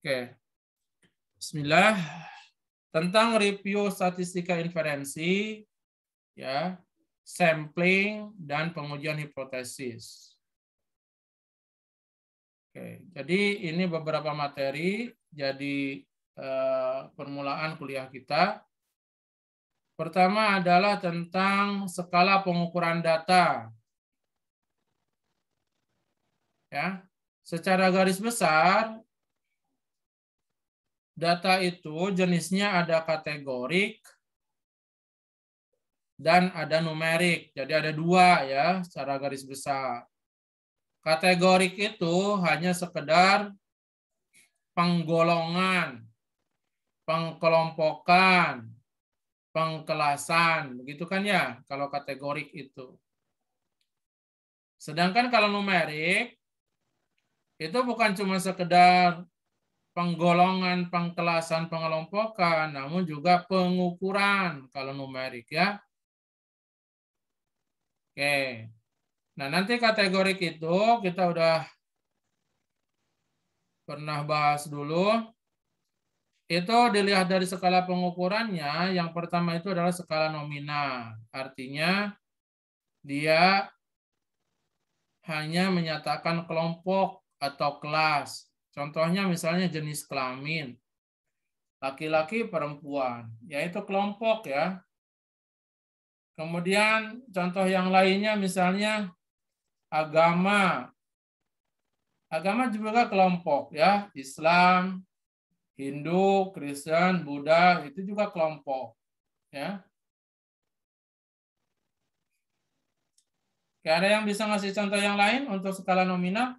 Oke. Bismillah. Tentang review statistika inferensi, ya, sampling dan pengujian hipotesis. Oke, jadi ini beberapa materi jadi eh, permulaan kuliah kita. Pertama adalah tentang skala pengukuran data. Ya, secara garis besar Data itu jenisnya ada kategorik dan ada numerik. Jadi ada dua ya secara garis besar. Kategorik itu hanya sekedar penggolongan, pengkelompokan, pengkelasan, begitu kan ya kalau kategorik itu. Sedangkan kalau numerik itu bukan cuma sekedar penggolongan, pengkelasan, pengelompokan, namun juga pengukuran kalau numerik ya. Oke. Nah, nanti kategori itu kita udah pernah bahas dulu. Itu dilihat dari skala pengukurannya, yang pertama itu adalah skala nominal. Artinya dia hanya menyatakan kelompok atau kelas Contohnya misalnya jenis kelamin, laki-laki perempuan, yaitu kelompok ya. Kemudian contoh yang lainnya misalnya agama. Agama juga kelompok ya, Islam, Hindu, Kristen, Buddha itu juga kelompok ya. Gak ada yang bisa ngasih contoh yang lain untuk skala nominal?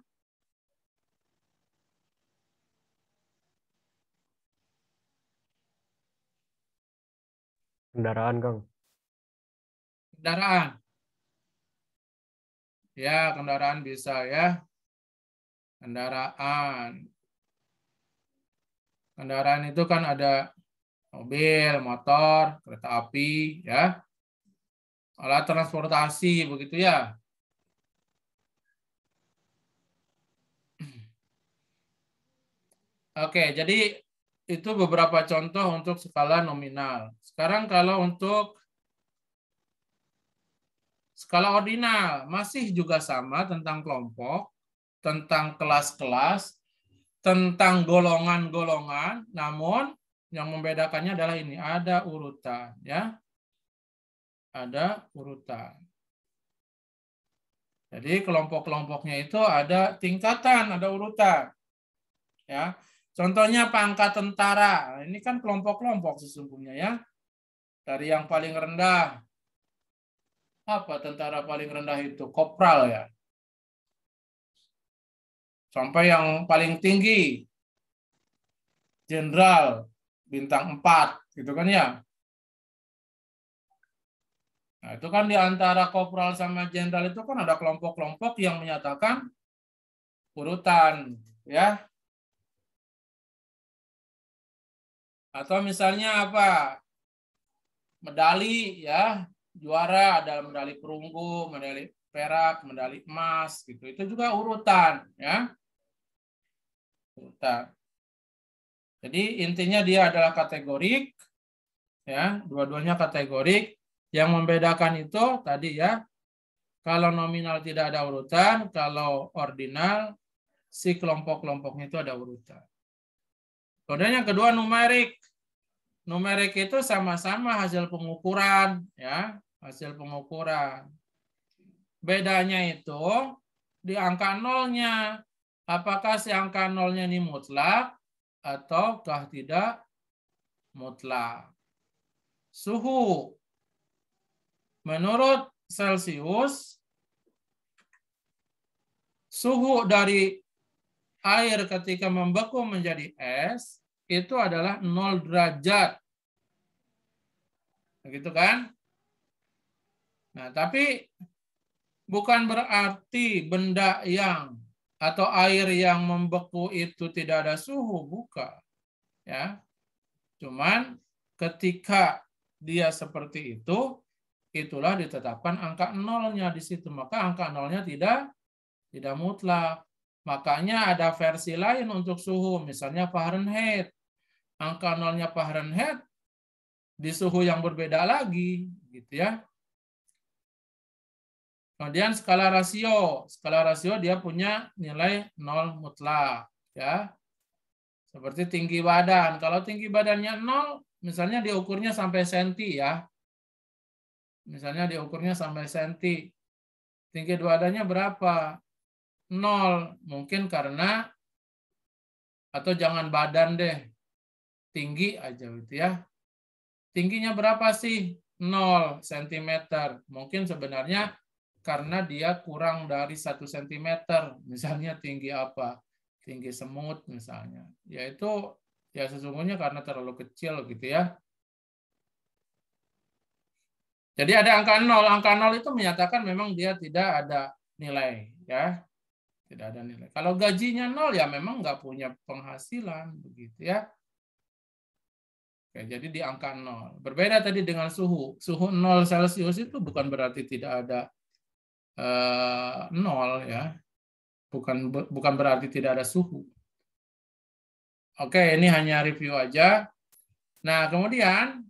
Kendaraan, Kang. Kendaraan. Ya, kendaraan bisa ya. Kendaraan. Kendaraan itu kan ada mobil, motor, kereta api, ya. Alat transportasi begitu ya. Oke, jadi itu beberapa contoh untuk skala nominal. Sekarang kalau untuk skala ordinal masih juga sama tentang kelompok, tentang kelas-kelas, tentang golongan-golongan, namun yang membedakannya adalah ini, ada urutan ya. Ada urutan. Jadi kelompok-kelompoknya itu ada tingkatan, ada urutan. Ya. Contohnya pangkat tentara. Ini kan kelompok-kelompok sesungguhnya ya dari yang paling rendah. Apa tentara paling rendah itu? Kopral ya. Sampai yang paling tinggi, jenderal bintang 4, gitu kan ya. Nah, itu kan di antara kopral sama jenderal itu kan ada kelompok-kelompok yang menyatakan urutan, ya. Atau misalnya apa? medali ya juara ada medali perunggu medali perak medali emas gitu itu juga urutan ya urutan jadi intinya dia adalah kategorik ya dua-duanya kategorik yang membedakan itu tadi ya kalau nominal tidak ada urutan kalau ordinal si kelompok-kelompoknya itu ada urutan kemudian yang kedua numerik numerik itu sama-sama hasil pengukuran ya, hasil pengukuran. Bedanya itu di angka nolnya. Apakah si angka nolnya ini mutlak ataukah tidak mutlak. Suhu menurut Celsius suhu dari air ketika membeku menjadi es itu adalah 0 derajat. Begitu kan? Nah, tapi bukan berarti benda yang atau air yang membeku itu tidak ada suhu, bukan. Ya. Cuman ketika dia seperti itu, itulah ditetapkan angka nolnya di situ. Maka angka nolnya tidak tidak mutlak. Makanya ada versi lain untuk suhu, misalnya Fahrenheit angka nolnya Fahrenheit di suhu yang berbeda lagi, gitu ya. Kemudian skala rasio, skala rasio dia punya nilai nol mutlak, ya. Seperti tinggi badan. Kalau tinggi badannya nol, misalnya diukurnya sampai senti, ya. Misalnya diukurnya sampai senti. Tinggi badannya berapa? Nol. Mungkin karena atau jangan badan deh, tinggi aja gitu ya. Tingginya berapa sih? 0 cm. Mungkin sebenarnya karena dia kurang dari 1 cm. Misalnya tinggi apa? Tinggi semut misalnya. Yaitu ya sesungguhnya karena terlalu kecil gitu ya. Jadi ada angka 0. Angka 0 itu menyatakan memang dia tidak ada nilai ya. Tidak ada nilai. Kalau gajinya 0 ya memang nggak punya penghasilan begitu ya. Oke, jadi di angka 0. Berbeda tadi dengan suhu. Suhu 0 Celcius itu bukan berarti tidak ada eh, 0 ya. Bukan bukan berarti tidak ada suhu. Oke, ini hanya review aja. Nah, kemudian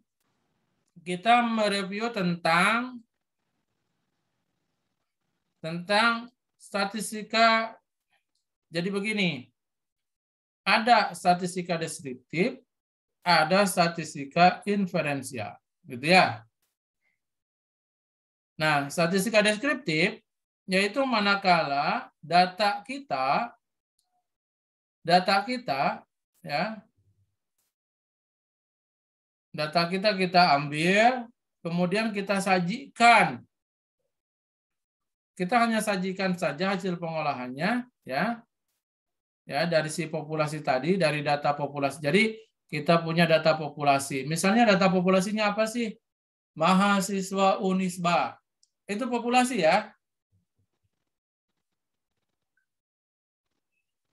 kita mereview tentang tentang statistika jadi begini. Ada statistika deskriptif, ada statistika inferensial, gitu ya. Nah, statistika deskriptif yaitu manakala data kita data kita ya data kita kita ambil kemudian kita sajikan kita hanya sajikan saja hasil pengolahannya ya ya dari si populasi tadi dari data populasi jadi kita punya data populasi. Misalnya data populasinya apa sih? Mahasiswa Unisba. Itu populasi ya.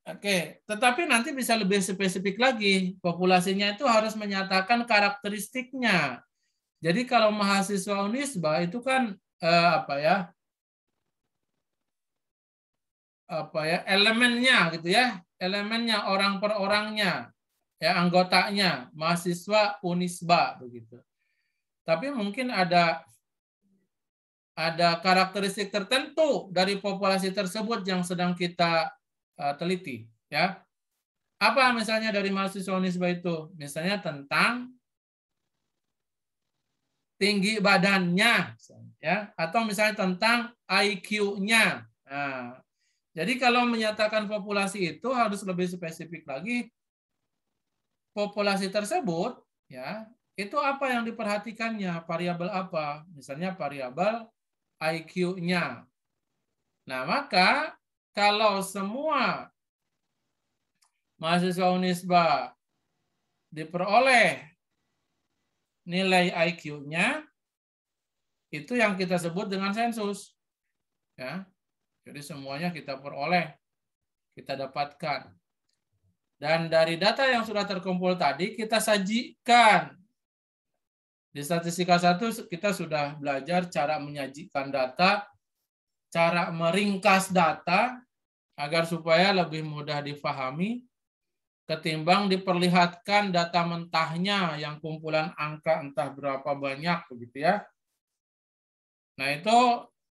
Oke, tetapi nanti bisa lebih spesifik lagi. Populasinya itu harus menyatakan karakteristiknya. Jadi kalau mahasiswa Unisba itu kan eh, apa ya? apa ya elemennya gitu ya elemennya orang per orangnya ya anggotanya mahasiswa Unisba begitu. Tapi mungkin ada ada karakteristik tertentu dari populasi tersebut yang sedang kita uh, teliti ya. Apa misalnya dari mahasiswa Unisba itu? Misalnya tentang tinggi badannya ya atau misalnya tentang IQ-nya. Nah, jadi kalau menyatakan populasi itu harus lebih spesifik lagi populasi tersebut ya itu apa yang diperhatikannya variabel apa misalnya variabel IQ-nya nah maka kalau semua mahasiswa Unisba diperoleh nilai IQ-nya itu yang kita sebut dengan sensus ya jadi semuanya kita peroleh kita dapatkan dan dari data yang sudah terkumpul tadi, kita sajikan. Di statistika satu kita sudah belajar cara menyajikan data, cara meringkas data, agar supaya lebih mudah difahami, ketimbang diperlihatkan data mentahnya yang kumpulan angka entah berapa banyak, begitu ya. Nah itu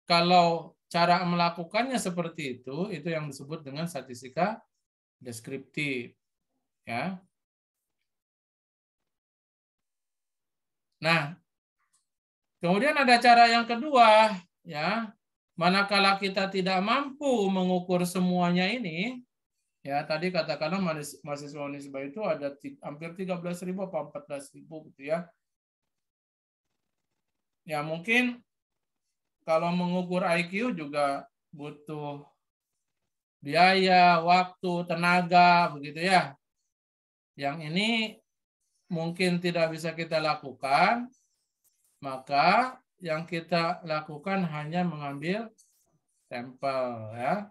kalau cara melakukannya seperti itu, itu yang disebut dengan statistika deskriptif ya. Nah, kemudian ada cara yang kedua ya, manakala kita tidak mampu mengukur semuanya ini ya tadi katakanlah mahasiswa Unisba itu ada hampir 13.000 belas 14.000 gitu ya. Ya mungkin kalau mengukur IQ juga butuh biaya, waktu, tenaga, begitu ya. Yang ini mungkin tidak bisa kita lakukan, maka yang kita lakukan hanya mengambil sampel ya.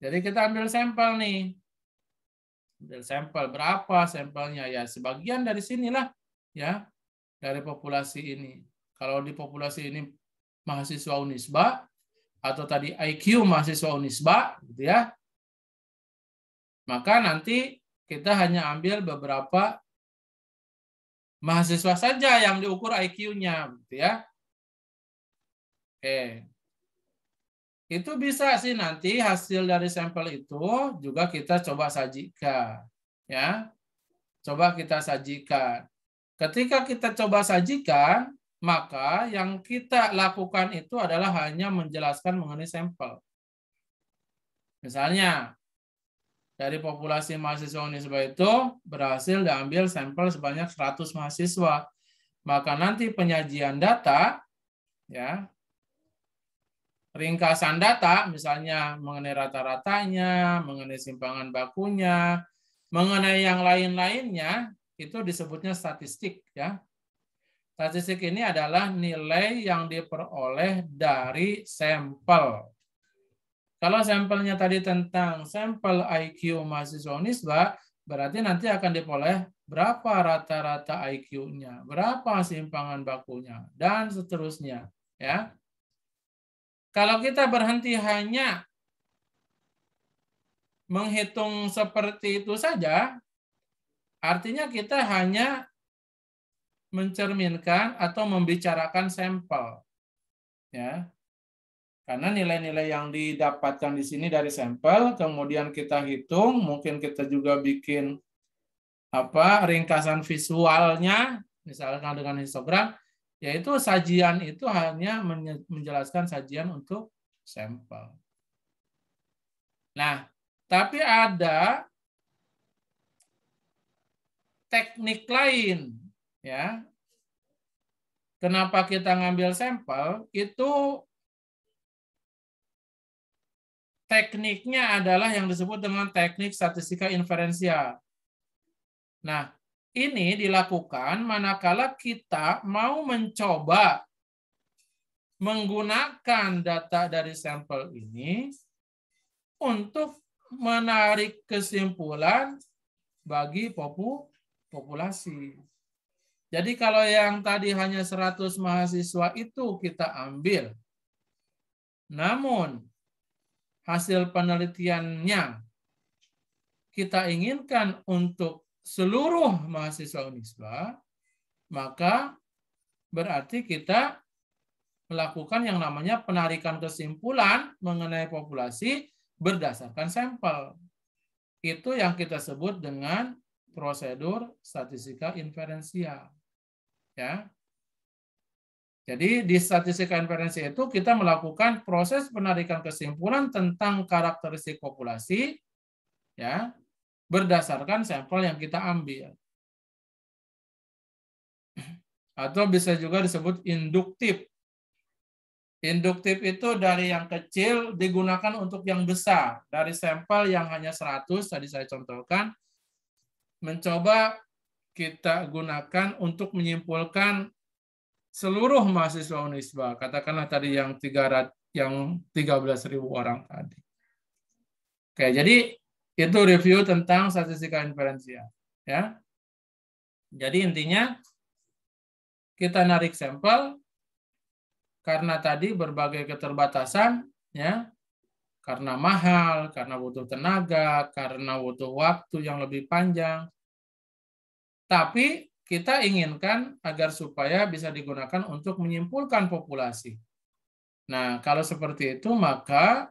Jadi kita ambil sampel nih. Ambil sampel berapa sampelnya ya sebagian dari sinilah ya dari populasi ini. Kalau di populasi ini mahasiswa Unisba atau tadi IQ mahasiswa Unisba gitu ya. Maka nanti kita hanya ambil beberapa mahasiswa saja yang diukur IQ-nya gitu ya. Oke. Itu bisa sih nanti hasil dari sampel itu juga kita coba sajikan ya. Coba kita sajikan. Ketika kita coba sajikan, maka yang kita lakukan itu adalah hanya menjelaskan mengenai sampel. Misalnya, dari populasi mahasiswa Unisba itu berhasil diambil sampel sebanyak 100 mahasiswa. Maka nanti penyajian data, ya ringkasan data, misalnya mengenai rata-ratanya, mengenai simpangan bakunya, mengenai yang lain-lainnya, itu disebutnya statistik. ya Statistik ini adalah nilai yang diperoleh dari sampel. Kalau sampelnya tadi tentang sampel IQ mahasiswa Unisba, berarti nanti akan diperoleh berapa rata-rata IQ-nya, berapa simpangan bakunya, dan seterusnya. Ya, Kalau kita berhenti hanya menghitung seperti itu saja, artinya kita hanya mencerminkan atau membicarakan sampel. Ya. Karena nilai-nilai yang didapatkan di sini dari sampel, kemudian kita hitung, mungkin kita juga bikin apa ringkasan visualnya, misalkan dengan histogram, yaitu sajian itu hanya menjelaskan sajian untuk sampel. Nah, tapi ada teknik lain ya kenapa kita ngambil sampel itu tekniknya adalah yang disebut dengan teknik statistika inferensial. Nah, ini dilakukan manakala kita mau mencoba menggunakan data dari sampel ini untuk menarik kesimpulan bagi populasi. Jadi kalau yang tadi hanya 100 mahasiswa itu kita ambil. Namun hasil penelitiannya kita inginkan untuk seluruh mahasiswa Unisba, maka berarti kita melakukan yang namanya penarikan kesimpulan mengenai populasi berdasarkan sampel. Itu yang kita sebut dengan prosedur statistika inferensial. Ya. Jadi di statistika inferensi itu kita melakukan proses penarikan kesimpulan tentang karakteristik populasi ya berdasarkan sampel yang kita ambil. Atau bisa juga disebut induktif. Induktif itu dari yang kecil digunakan untuk yang besar. Dari sampel yang hanya 100, tadi saya contohkan, mencoba kita gunakan untuk menyimpulkan seluruh mahasiswa Unisba, katakanlah tadi yang 300 yang 13.000 orang tadi. Oke, jadi itu review tentang statistika inferensial, ya. Jadi intinya kita narik sampel karena tadi berbagai keterbatasan ya karena mahal, karena butuh tenaga, karena butuh waktu yang lebih panjang, tapi kita inginkan agar supaya bisa digunakan untuk menyimpulkan populasi. Nah, kalau seperti itu maka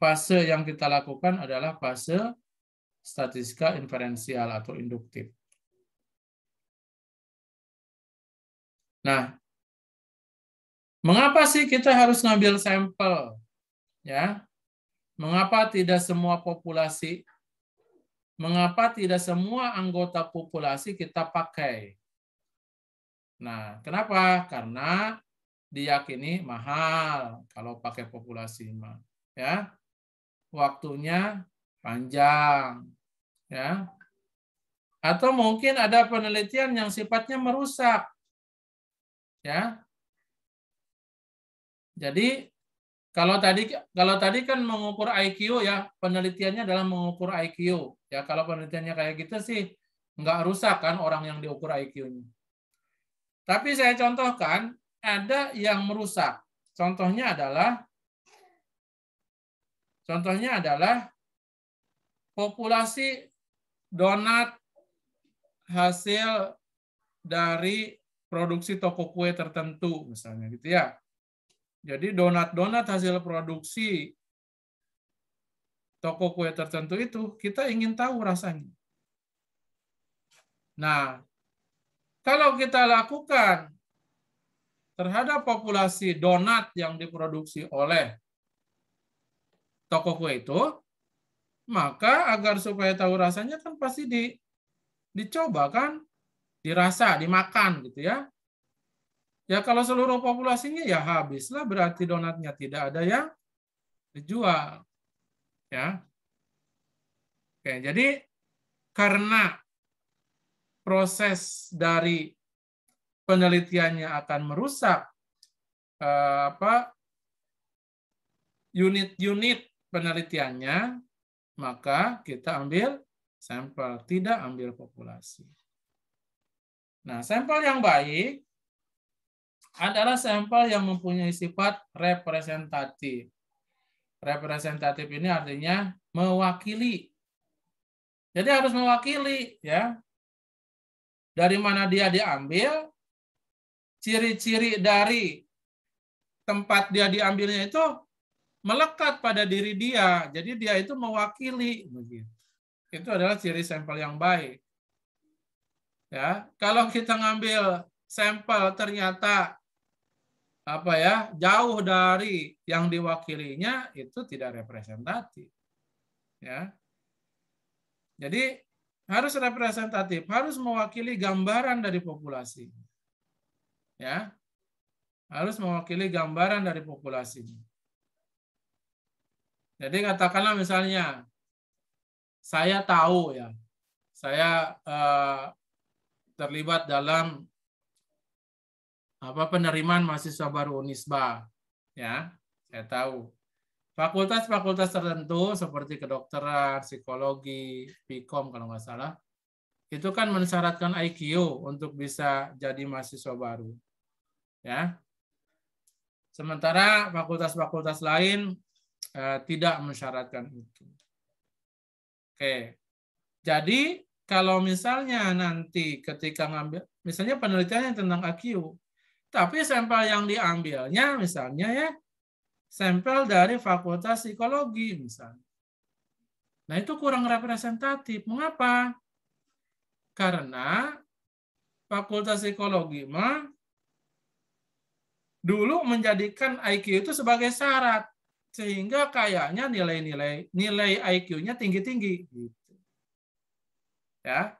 fase yang kita lakukan adalah fase statistika inferensial atau induktif. Nah, mengapa sih kita harus ngambil sampel? Ya. Mengapa tidak semua populasi mengapa tidak semua anggota populasi kita pakai? Nah, kenapa? Karena diyakini mahal kalau pakai populasi mah, ya. Waktunya panjang, ya. Atau mungkin ada penelitian yang sifatnya merusak. Ya. Jadi kalau tadi kalau tadi kan mengukur IQ ya penelitiannya adalah mengukur IQ ya kalau penelitiannya kayak gitu sih nggak rusak kan orang yang diukur IQ-nya. Tapi saya contohkan ada yang merusak. Contohnya adalah contohnya adalah populasi donat hasil dari produksi toko kue tertentu misalnya gitu ya jadi donat-donat hasil produksi toko kue tertentu itu kita ingin tahu rasanya. Nah, kalau kita lakukan terhadap populasi donat yang diproduksi oleh toko kue itu, maka agar supaya tahu rasanya kan pasti di dicoba kan, dirasa, dimakan gitu ya. Ya kalau seluruh populasinya ya habislah berarti donatnya tidak ada yang dijual. Ya. Oke, jadi karena proses dari penelitiannya akan merusak eh, apa unit-unit penelitiannya, maka kita ambil sampel, tidak ambil populasi. Nah, sampel yang baik adalah sampel yang mempunyai sifat representatif. Representatif ini artinya mewakili. Jadi harus mewakili ya. Dari mana dia diambil, ciri-ciri dari tempat dia diambilnya itu melekat pada diri dia. Jadi dia itu mewakili begitu. Itu adalah ciri sampel yang baik. Ya, kalau kita ngambil sampel ternyata apa ya jauh dari yang diwakilinya itu tidak representatif ya jadi harus representatif harus mewakili gambaran dari populasi ya harus mewakili gambaran dari populasi jadi katakanlah misalnya saya tahu ya saya eh, terlibat dalam apa penerimaan mahasiswa baru Unisba ya saya tahu fakultas-fakultas tertentu seperti kedokteran, psikologi, Pikom kalau nggak salah itu kan mensyaratkan IQ untuk bisa jadi mahasiswa baru ya sementara fakultas-fakultas lain eh, tidak mensyaratkan itu oke jadi kalau misalnya nanti ketika ngambil misalnya yang tentang IQ tapi sampel yang diambilnya misalnya ya sampel dari fakultas psikologi misalnya. Nah itu kurang representatif. Mengapa? Karena fakultas psikologi mah dulu menjadikan IQ itu sebagai syarat sehingga kayaknya nilai-nilai nilai IQ-nya tinggi-tinggi gitu. Ya.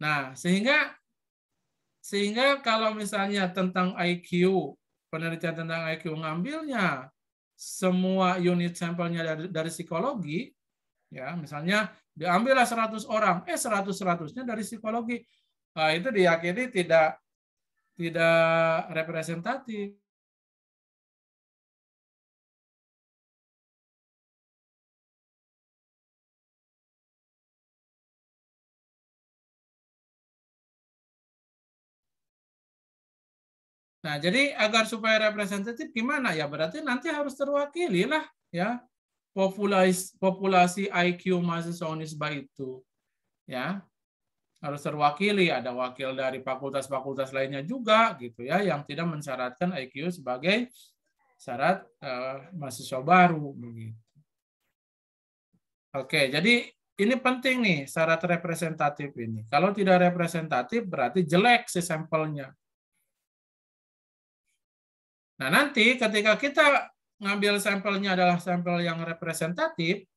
Nah, sehingga sehingga kalau misalnya tentang IQ, penelitian tentang IQ ngambilnya semua unit sampelnya dari, dari psikologi, ya misalnya diambillah 100 orang, eh 100 100-nya dari psikologi. Nah, itu diyakini tidak tidak representatif. Nah, jadi agar supaya representatif gimana? Ya berarti nanti harus terwakili lah ya populasi populasi IQ mahasiswa Unisba itu. Ya. Harus terwakili, ada wakil dari fakultas-fakultas lainnya juga gitu ya yang tidak mensyaratkan IQ sebagai syarat uh, mahasiswa baru begitu. Oke, jadi ini penting nih syarat representatif ini. Kalau tidak representatif berarti jelek si sampelnya Nah, nanti ketika kita ngambil sampelnya adalah sampel yang representatif,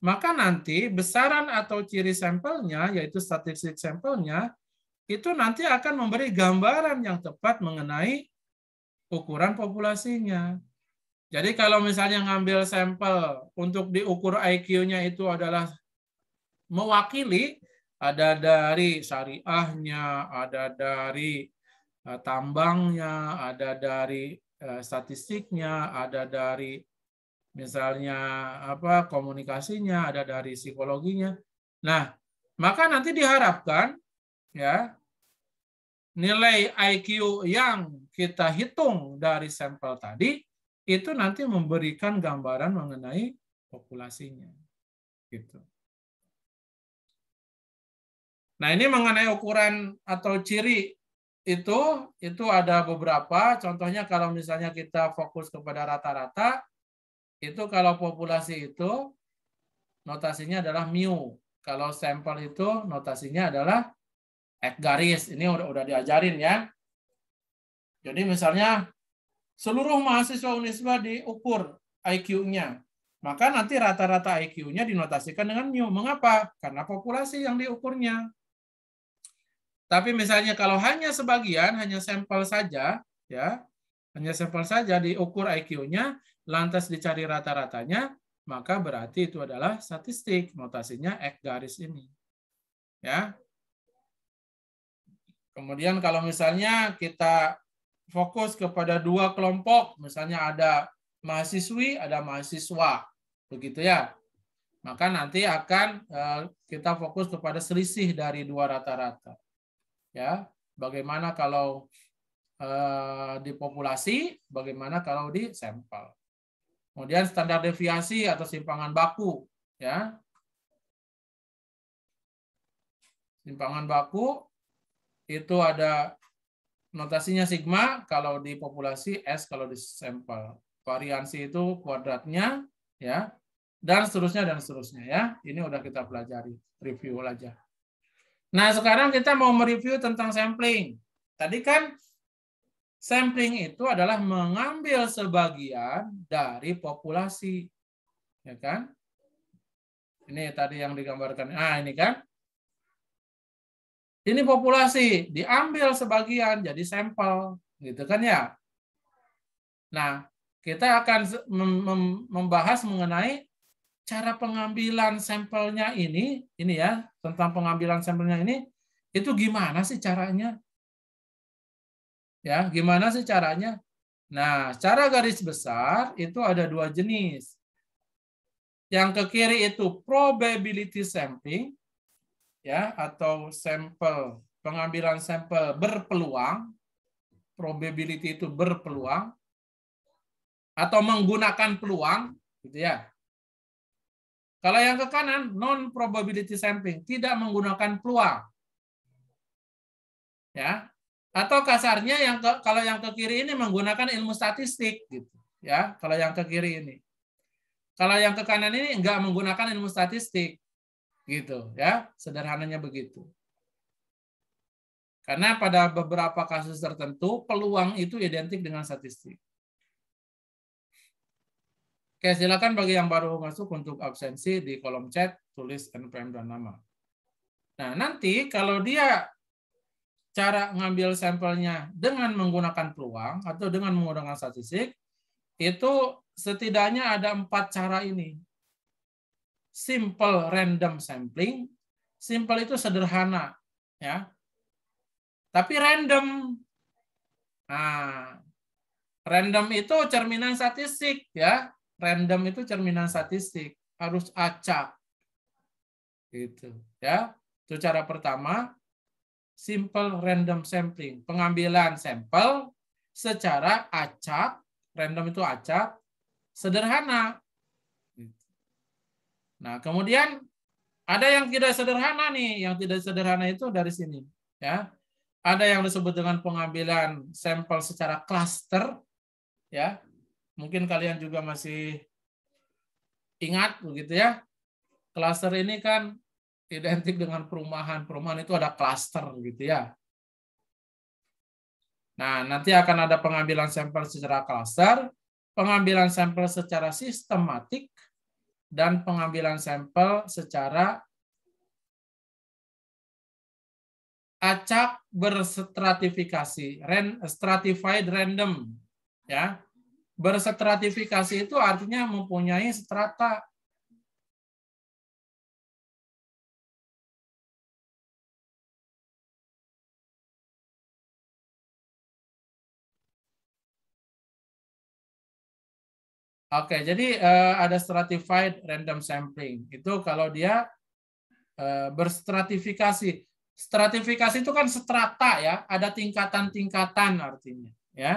maka nanti besaran atau ciri sampelnya, yaitu statistik sampelnya, itu nanti akan memberi gambaran yang tepat mengenai ukuran populasinya. Jadi kalau misalnya ngambil sampel untuk diukur IQ-nya itu adalah mewakili ada dari syariahnya, ada dari eh, tambangnya, ada dari Eh, statistiknya, ada dari misalnya apa komunikasinya, ada dari psikologinya. Nah, maka nanti diharapkan ya nilai IQ yang kita hitung dari sampel tadi itu nanti memberikan gambaran mengenai populasinya. Gitu. Nah, ini mengenai ukuran atau ciri itu itu ada beberapa contohnya kalau misalnya kita fokus kepada rata-rata itu kalau populasi itu notasinya adalah mu kalau sampel itu notasinya adalah X garis ini udah udah diajarin ya jadi misalnya seluruh mahasiswa Unisba diukur IQ-nya maka nanti rata-rata IQ-nya dinotasikan dengan mu mengapa karena populasi yang diukurnya tapi misalnya kalau hanya sebagian, hanya sampel saja, ya, hanya sampel saja diukur IQ-nya, lantas dicari rata-ratanya, maka berarti itu adalah statistik notasinya X garis ini. Ya. Kemudian kalau misalnya kita fokus kepada dua kelompok, misalnya ada mahasiswi, ada mahasiswa, begitu ya. Maka nanti akan eh, kita fokus kepada selisih dari dua rata-rata ya bagaimana kalau eh, di populasi bagaimana kalau di sampel kemudian standar deviasi atau simpangan baku ya simpangan baku itu ada notasinya sigma kalau di populasi s kalau di sampel variansi itu kuadratnya ya dan seterusnya dan seterusnya ya ini udah kita pelajari review aja Nah, sekarang kita mau mereview tentang sampling. Tadi kan sampling itu adalah mengambil sebagian dari populasi. Ya kan? Ini tadi yang digambarkan. Ah, ini kan? Ini populasi, diambil sebagian jadi sampel, gitu kan ya. Nah, kita akan membahas mengenai cara pengambilan sampelnya ini, ini ya, tentang pengambilan sampelnya ini, itu gimana sih caranya? Ya, gimana sih caranya? Nah, cara garis besar itu ada dua jenis. Yang ke kiri itu probability sampling, ya, atau sampel pengambilan sampel berpeluang, probability itu berpeluang, atau menggunakan peluang, gitu ya. Kalau yang ke kanan, non probability sampling, tidak menggunakan peluang. Ya. Atau kasarnya yang ke, kalau yang ke kiri ini menggunakan ilmu statistik gitu, ya. Kalau yang ke kiri ini. Kalau yang ke kanan ini enggak menggunakan ilmu statistik. Gitu, ya. Sederhananya begitu. Karena pada beberapa kasus tertentu peluang itu identik dengan statistik. Oke, silakan bagi yang baru masuk untuk absensi di kolom chat, tulis NPM dan nama. Nah, nanti kalau dia cara ngambil sampelnya dengan menggunakan peluang atau dengan menggunakan statistik, itu setidaknya ada empat cara ini. Simple random sampling. Simple itu sederhana. ya. Tapi random. Nah, random itu cerminan statistik. ya random itu cerminan statistik, harus acak. Gitu, ya. Itu cara pertama, simple random sampling, pengambilan sampel secara acak, random itu acak, sederhana. Nah, kemudian ada yang tidak sederhana nih, yang tidak sederhana itu dari sini, ya. Ada yang disebut dengan pengambilan sampel secara cluster, ya. Mungkin kalian juga masih ingat begitu ya. Cluster ini kan identik dengan perumahan. Perumahan itu ada cluster gitu ya. Nah, nanti akan ada pengambilan sampel secara cluster, pengambilan sampel secara sistematik, dan pengambilan sampel secara acak berstratifikasi, stratified random, ya berstratifikasi itu artinya mempunyai strata Oke, jadi eh, ada stratified random sampling. Itu kalau dia eh, berstratifikasi. Stratifikasi itu kan strata ya, ada tingkatan-tingkatan artinya, ya.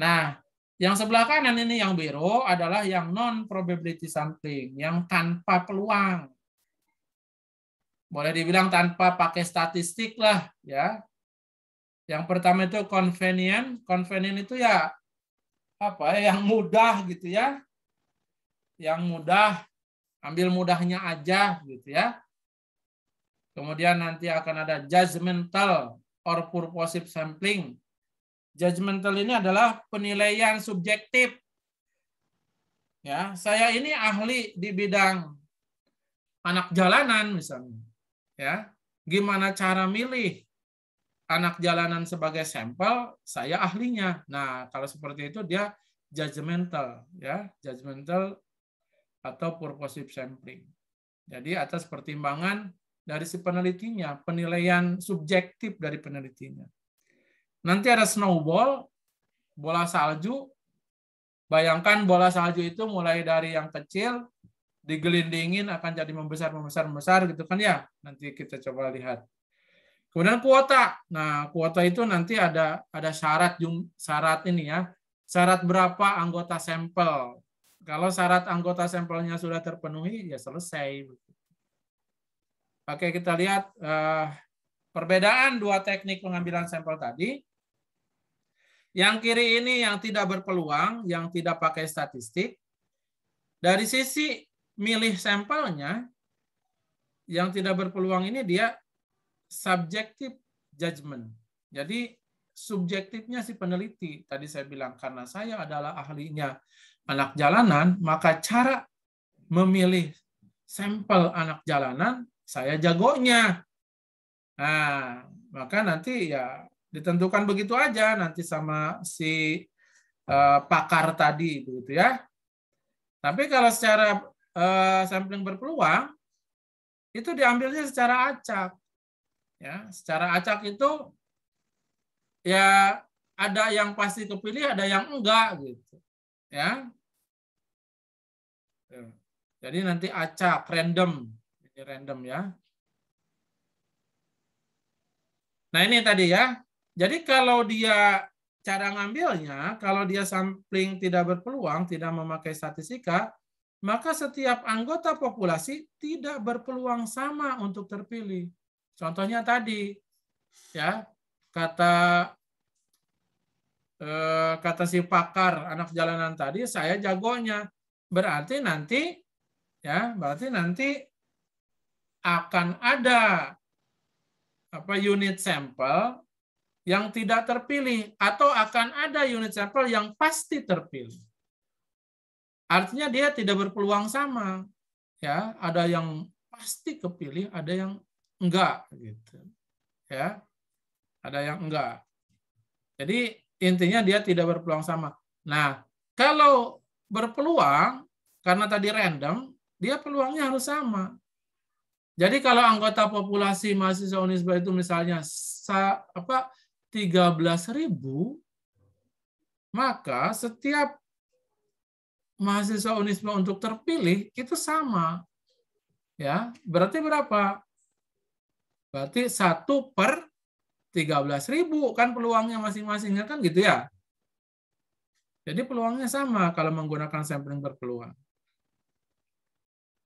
Nah, yang sebelah kanan ini yang biru adalah yang non probability sampling, yang tanpa peluang. Boleh dibilang tanpa pakai statistik lah ya. Yang pertama itu convenient, convenient itu ya apa ya yang mudah gitu ya. Yang mudah ambil mudahnya aja gitu ya. Kemudian nanti akan ada judgmental or purposive sampling Judgmental ini adalah penilaian subjektif. Ya, saya ini ahli di bidang anak jalanan misalnya. Ya, gimana cara milih anak jalanan sebagai sampel, saya ahlinya. Nah, kalau seperti itu dia judgmental, ya, judgmental atau purposive sampling. Jadi atas pertimbangan dari si penelitinya, penilaian subjektif dari penelitinya. Nanti ada snowball, bola salju. Bayangkan bola salju itu mulai dari yang kecil digelindingin akan jadi membesar membesar membesar gitu kan ya. Nanti kita coba lihat. Kemudian kuota. Nah, kuota itu nanti ada ada syarat jum, syarat ini ya. Syarat berapa anggota sampel. Kalau syarat anggota sampelnya sudah terpenuhi ya selesai. Oke, kita lihat uh, perbedaan dua teknik pengambilan sampel tadi. Yang kiri ini yang tidak berpeluang, yang tidak pakai statistik. Dari sisi milih sampelnya, yang tidak berpeluang ini dia subjektif judgment. Jadi subjektifnya si peneliti. Tadi saya bilang karena saya adalah ahlinya anak jalanan, maka cara memilih sampel anak jalanan saya jagonya. Nah, maka nanti ya ditentukan begitu aja nanti sama si uh, pakar tadi begitu ya. Tapi kalau secara uh, sampling berpeluang itu diambilnya secara acak. Ya, secara acak itu ya ada yang pasti kepilih, ada yang enggak gitu. Ya. Jadi nanti acak random, ini random ya. Nah, ini tadi ya. Jadi kalau dia cara ngambilnya, kalau dia sampling tidak berpeluang, tidak memakai statistika, maka setiap anggota populasi tidak berpeluang sama untuk terpilih. Contohnya tadi, ya kata eh, kata si pakar anak jalanan tadi, saya jagonya. Berarti nanti, ya berarti nanti akan ada apa unit sampel yang tidak terpilih atau akan ada unit sampel yang pasti terpilih. Artinya dia tidak berpeluang sama. Ya, ada yang pasti kepilih, ada yang enggak gitu. Ya. Ada yang enggak. Jadi intinya dia tidak berpeluang sama. Nah, kalau berpeluang karena tadi random, dia peluangnya harus sama. Jadi kalau anggota populasi mahasiswa Unisba itu misalnya sa, apa 13.000, maka setiap mahasiswa Unisba untuk terpilih itu sama. Ya, berarti berapa? Berarti satu per 13.000 kan peluangnya masing-masingnya kan gitu ya. Jadi peluangnya sama kalau menggunakan sampling berpeluang.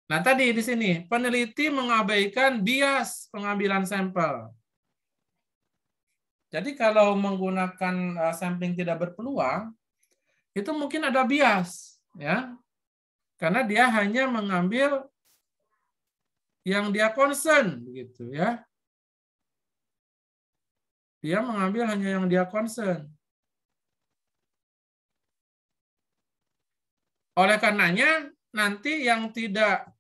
Nah tadi di sini peneliti mengabaikan bias pengambilan sampel. Jadi kalau menggunakan eh, sampling tidak berpeluang, itu mungkin ada bias, ya, karena dia hanya mengambil yang dia concern, gitu ya. Dia mengambil hanya yang dia concern. Oleh karenanya nanti yang tidak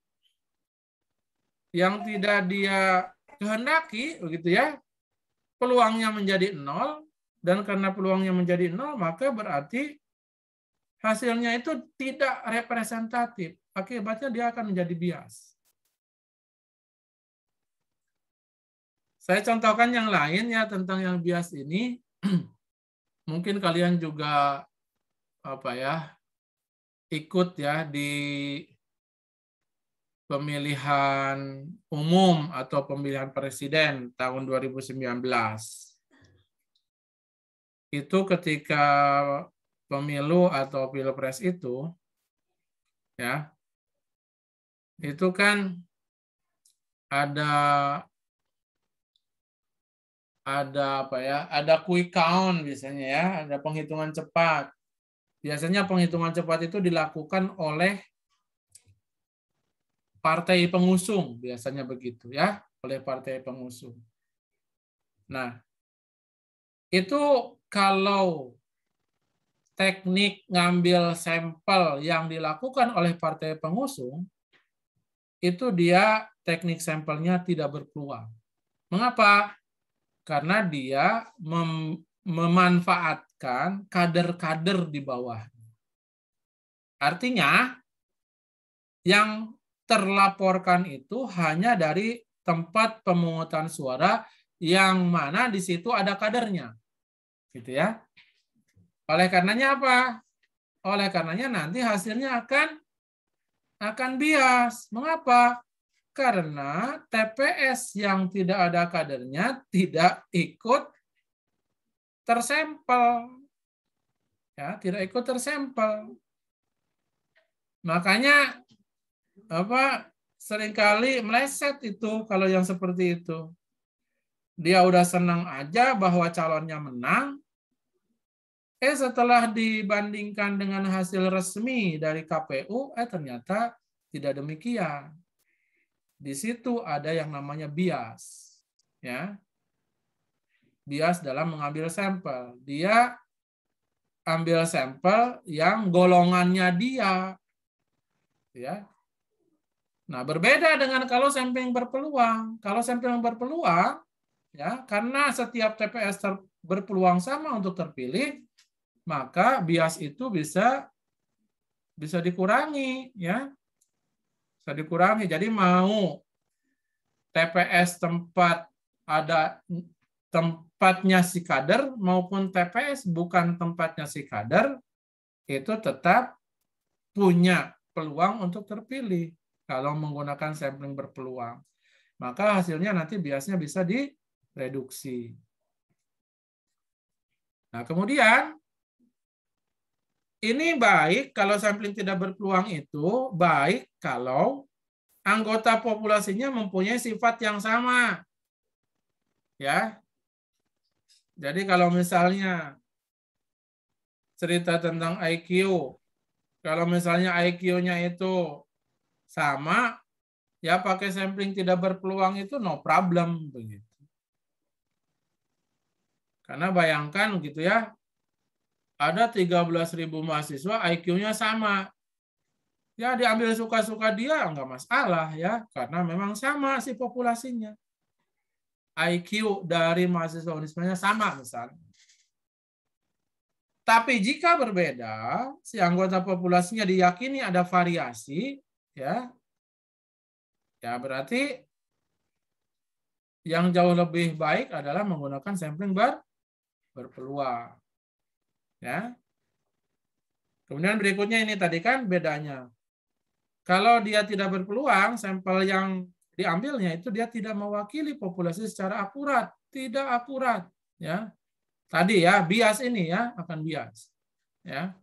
yang tidak dia kehendaki begitu ya peluangnya menjadi nol, dan karena peluangnya menjadi nol, maka berarti hasilnya itu tidak representatif. Akibatnya dia akan menjadi bias. Saya contohkan yang lain ya tentang yang bias ini. Mungkin kalian juga apa ya ikut ya di pemilihan umum atau pemilihan presiden tahun 2019. Itu ketika pemilu atau pilpres itu ya itu kan ada ada apa ya ada quick count biasanya ya ada penghitungan cepat biasanya penghitungan cepat itu dilakukan oleh partai pengusung biasanya begitu ya oleh partai pengusung. Nah, itu kalau teknik ngambil sampel yang dilakukan oleh partai pengusung itu dia teknik sampelnya tidak berpeluang. Mengapa? Karena dia mem memanfaatkan kader-kader di bawah. Artinya yang terlaporkan itu hanya dari tempat pemungutan suara yang mana di situ ada kadernya. Gitu ya. Oleh karenanya apa? Oleh karenanya nanti hasilnya akan akan bias. Mengapa? Karena TPS yang tidak ada kadernya tidak ikut tersempel. Ya, tidak ikut tersempel. Makanya apa seringkali meleset itu kalau yang seperti itu. Dia udah senang aja bahwa calonnya menang. Eh setelah dibandingkan dengan hasil resmi dari KPU, eh ternyata tidak demikian. Di situ ada yang namanya bias. Ya. Bias dalam mengambil sampel. Dia ambil sampel yang golongannya dia ya Nah, berbeda dengan kalau sampling berpeluang. Kalau sampling berpeluang, ya karena setiap TPS ter, berpeluang sama untuk terpilih, maka bias itu bisa bisa dikurangi, ya bisa dikurangi. Jadi mau TPS tempat ada tempatnya si kader maupun TPS bukan tempatnya si kader itu tetap punya peluang untuk terpilih kalau menggunakan sampling berpeluang. Maka hasilnya nanti biasanya bisa direduksi. Nah, kemudian ini baik kalau sampling tidak berpeluang itu baik kalau anggota populasinya mempunyai sifat yang sama. Ya. Jadi kalau misalnya cerita tentang IQ, kalau misalnya IQ-nya itu sama ya pakai sampling tidak berpeluang itu no problem begitu. Karena bayangkan gitu ya, ada 13.000 mahasiswa IQ-nya sama. Ya diambil suka-suka dia nggak masalah ya, karena memang sama si populasinya. IQ dari mahasiswa unismanya sama misalnya. Tapi jika berbeda, si anggota populasinya diyakini ada variasi, ya ya berarti yang jauh lebih baik adalah menggunakan sampling bar berpeluang ya kemudian berikutnya ini tadi kan bedanya kalau dia tidak berpeluang sampel yang diambilnya itu dia tidak mewakili populasi secara akurat tidak akurat ya tadi ya bias ini ya akan bias ya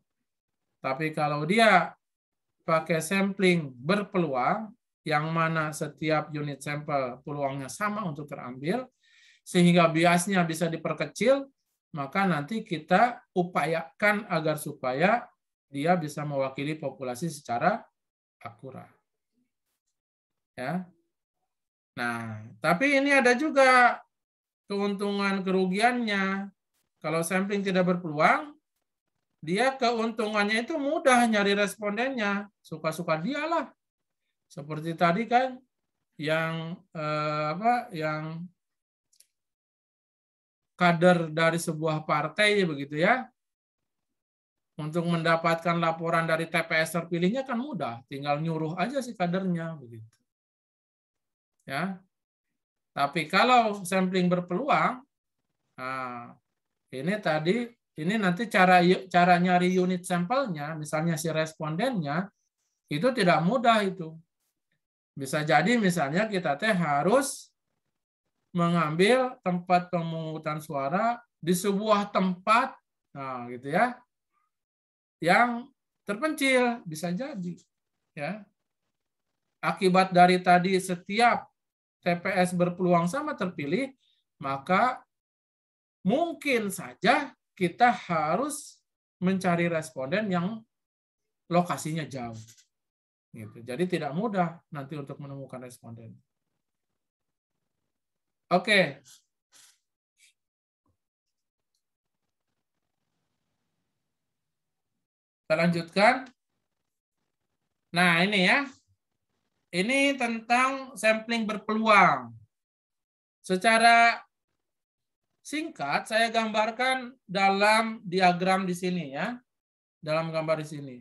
tapi kalau dia pakai sampling berpeluang yang mana setiap unit sampel peluangnya sama untuk terambil sehingga biasnya bisa diperkecil maka nanti kita upayakan agar supaya dia bisa mewakili populasi secara akurat. Ya. Nah, tapi ini ada juga keuntungan kerugiannya. Kalau sampling tidak berpeluang, dia keuntungannya itu mudah nyari respondennya. Suka-suka dialah. Seperti tadi kan yang eh, apa yang kader dari sebuah partai begitu ya. Untuk mendapatkan laporan dari TPS terpilihnya kan mudah, tinggal nyuruh aja si kadernya begitu. Ya. Tapi kalau sampling berpeluang, nah, ini tadi ini nanti cara cara nyari unit sampelnya, misalnya si respondennya, itu tidak mudah itu. Bisa jadi misalnya kita teh harus mengambil tempat pemungutan suara di sebuah tempat, nah gitu ya, yang terpencil bisa jadi, ya. Akibat dari tadi setiap TPS berpeluang sama terpilih, maka mungkin saja kita harus mencari responden yang lokasinya jauh. Gitu. Jadi tidak mudah nanti untuk menemukan responden. Oke. Kita lanjutkan. Nah, ini ya. Ini tentang sampling berpeluang. Secara singkat saya gambarkan dalam diagram di sini ya. Dalam gambar di sini.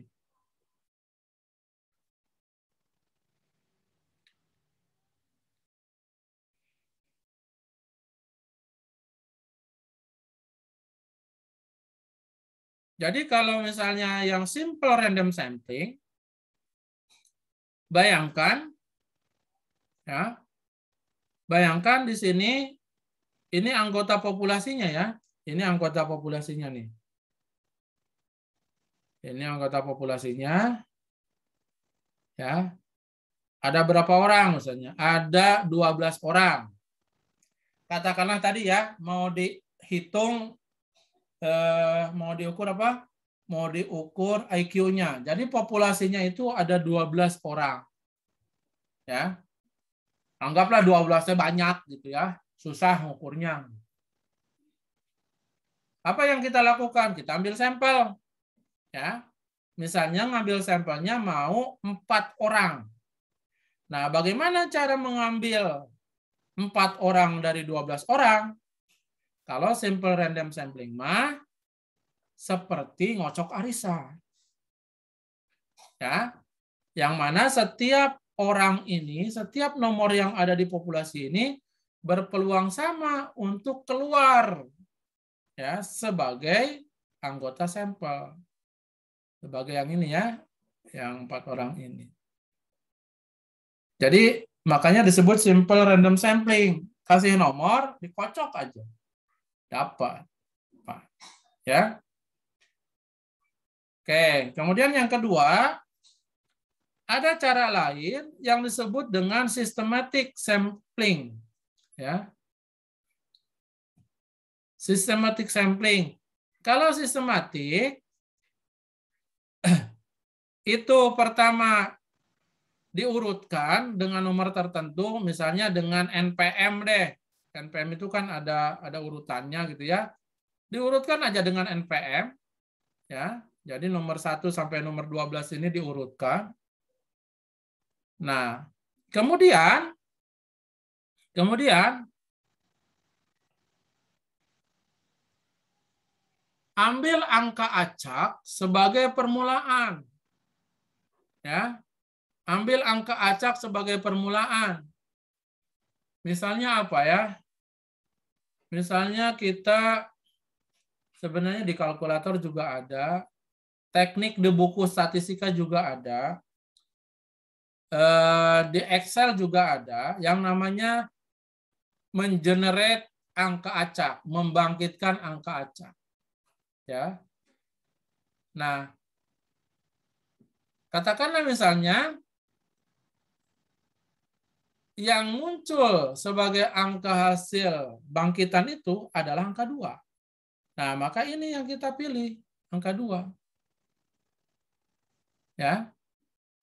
Jadi kalau misalnya yang simple random sampling, bayangkan, ya, bayangkan di sini ini anggota populasinya ya. Ini anggota populasinya nih. Ini anggota populasinya. Ya. Ada berapa orang misalnya? Ada 12 orang. Katakanlah tadi ya, mau dihitung eh, mau diukur apa? Mau diukur IQ-nya. Jadi populasinya itu ada 12 orang. Ya. Anggaplah 12-nya banyak gitu ya susah ukurnya Apa yang kita lakukan? Kita ambil sampel. Ya. Misalnya ngambil sampelnya mau empat orang. Nah, bagaimana cara mengambil empat orang dari 12 orang? Kalau simple random sampling mah seperti ngocok arisa Ya. Yang mana setiap orang ini, setiap nomor yang ada di populasi ini berpeluang sama untuk keluar ya sebagai anggota sampel sebagai yang ini ya yang empat orang ini jadi makanya disebut simple random sampling kasih nomor dikocok aja dapat ya oke kemudian yang kedua ada cara lain yang disebut dengan systematic sampling ya. Systematic sampling. Kalau sistematik itu pertama diurutkan dengan nomor tertentu, misalnya dengan NPM deh. NPM itu kan ada ada urutannya gitu ya. Diurutkan aja dengan NPM ya. Jadi nomor 1 sampai nomor 12 ini diurutkan. Nah, kemudian Kemudian ambil angka acak sebagai permulaan. Ya. Ambil angka acak sebagai permulaan. Misalnya apa ya? Misalnya kita sebenarnya di kalkulator juga ada, teknik di buku statistika juga ada, eh, di Excel juga ada, yang namanya mengenerate angka acak, membangkitkan angka acak. Ya. Nah, katakanlah misalnya yang muncul sebagai angka hasil bangkitan itu adalah angka 2. Nah, maka ini yang kita pilih, angka 2. Ya.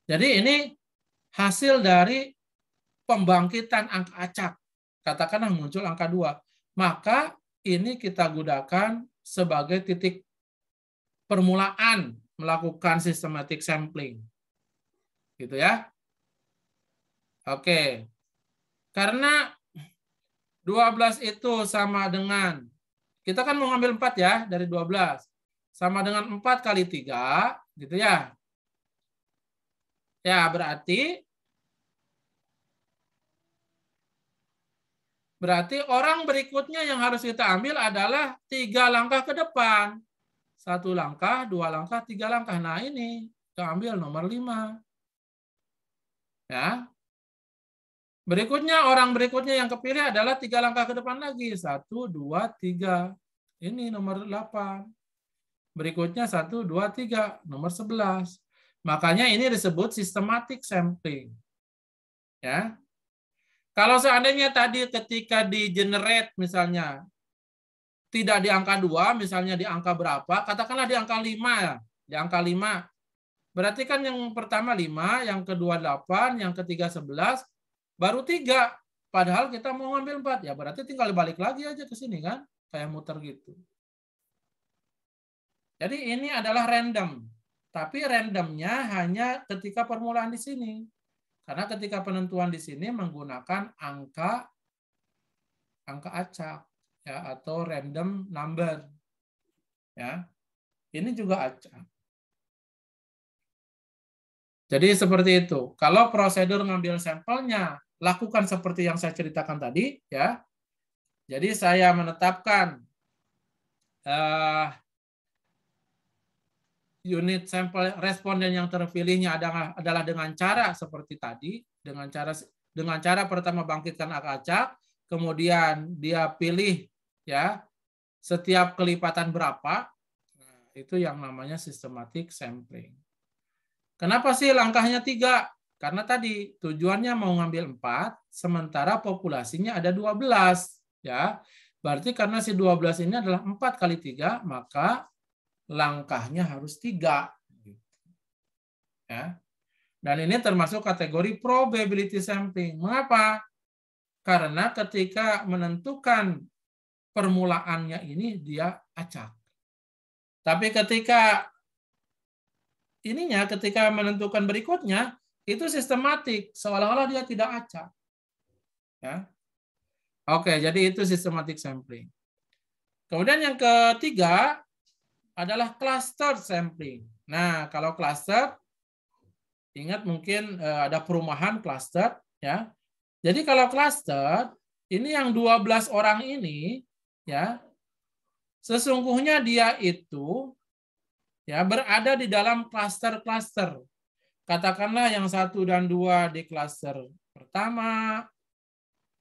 Jadi ini hasil dari pembangkitan angka acak katakanlah muncul angka 2. Maka ini kita gunakan sebagai titik permulaan melakukan systematic sampling. Gitu ya. Oke. Karena 12 itu sama dengan, kita kan mau ngambil 4 ya dari 12. Sama dengan 4 kali 3, gitu ya. Ya, berarti Berarti orang berikutnya yang harus kita ambil adalah tiga langkah ke depan. Satu langkah, dua langkah, tiga langkah. Nah ini kita ambil nomor lima. Ya. Berikutnya, orang berikutnya yang kepilih adalah tiga langkah ke depan lagi. Satu, dua, tiga. Ini nomor delapan. Berikutnya satu, dua, tiga. Nomor sebelas. Makanya ini disebut systematic sampling. Ya, kalau seandainya tadi ketika di generate misalnya tidak di angka 2, misalnya di angka berapa, katakanlah di angka 5 ya. Di angka 5. Berarti kan yang pertama 5, yang kedua 8, yang ketiga 11, baru 3. Padahal kita mau ngambil 4. Ya berarti tinggal balik lagi aja ke sini kan. Kayak muter gitu. Jadi ini adalah random. Tapi randomnya hanya ketika permulaan di sini. Karena ketika penentuan di sini menggunakan angka angka acak ya atau random number. Ya. Ini juga acak. Jadi seperti itu. Kalau prosedur ngambil sampelnya lakukan seperti yang saya ceritakan tadi ya. Jadi saya menetapkan eh uh, unit sampel responden yang terpilihnya adalah adalah dengan cara seperti tadi, dengan cara dengan cara pertama bangkitkan acak-acak, kemudian dia pilih ya setiap kelipatan berapa. Nah, itu yang namanya systematic sampling. Kenapa sih langkahnya tiga? Karena tadi tujuannya mau ngambil empat, sementara populasinya ada dua belas, ya. Berarti karena si dua belas ini adalah empat kali tiga, maka langkahnya harus tiga. Ya. Dan ini termasuk kategori probability sampling. Mengapa? Karena ketika menentukan permulaannya ini dia acak. Tapi ketika ininya ketika menentukan berikutnya itu sistematik seolah-olah dia tidak acak. Ya. Oke, jadi itu sistematik sampling. Kemudian yang ketiga adalah cluster sampling. Nah, kalau cluster, ingat mungkin eh, ada perumahan cluster, ya. Jadi kalau cluster, ini yang 12 orang ini, ya, sesungguhnya dia itu ya berada di dalam cluster-cluster. Katakanlah yang satu dan dua di cluster pertama,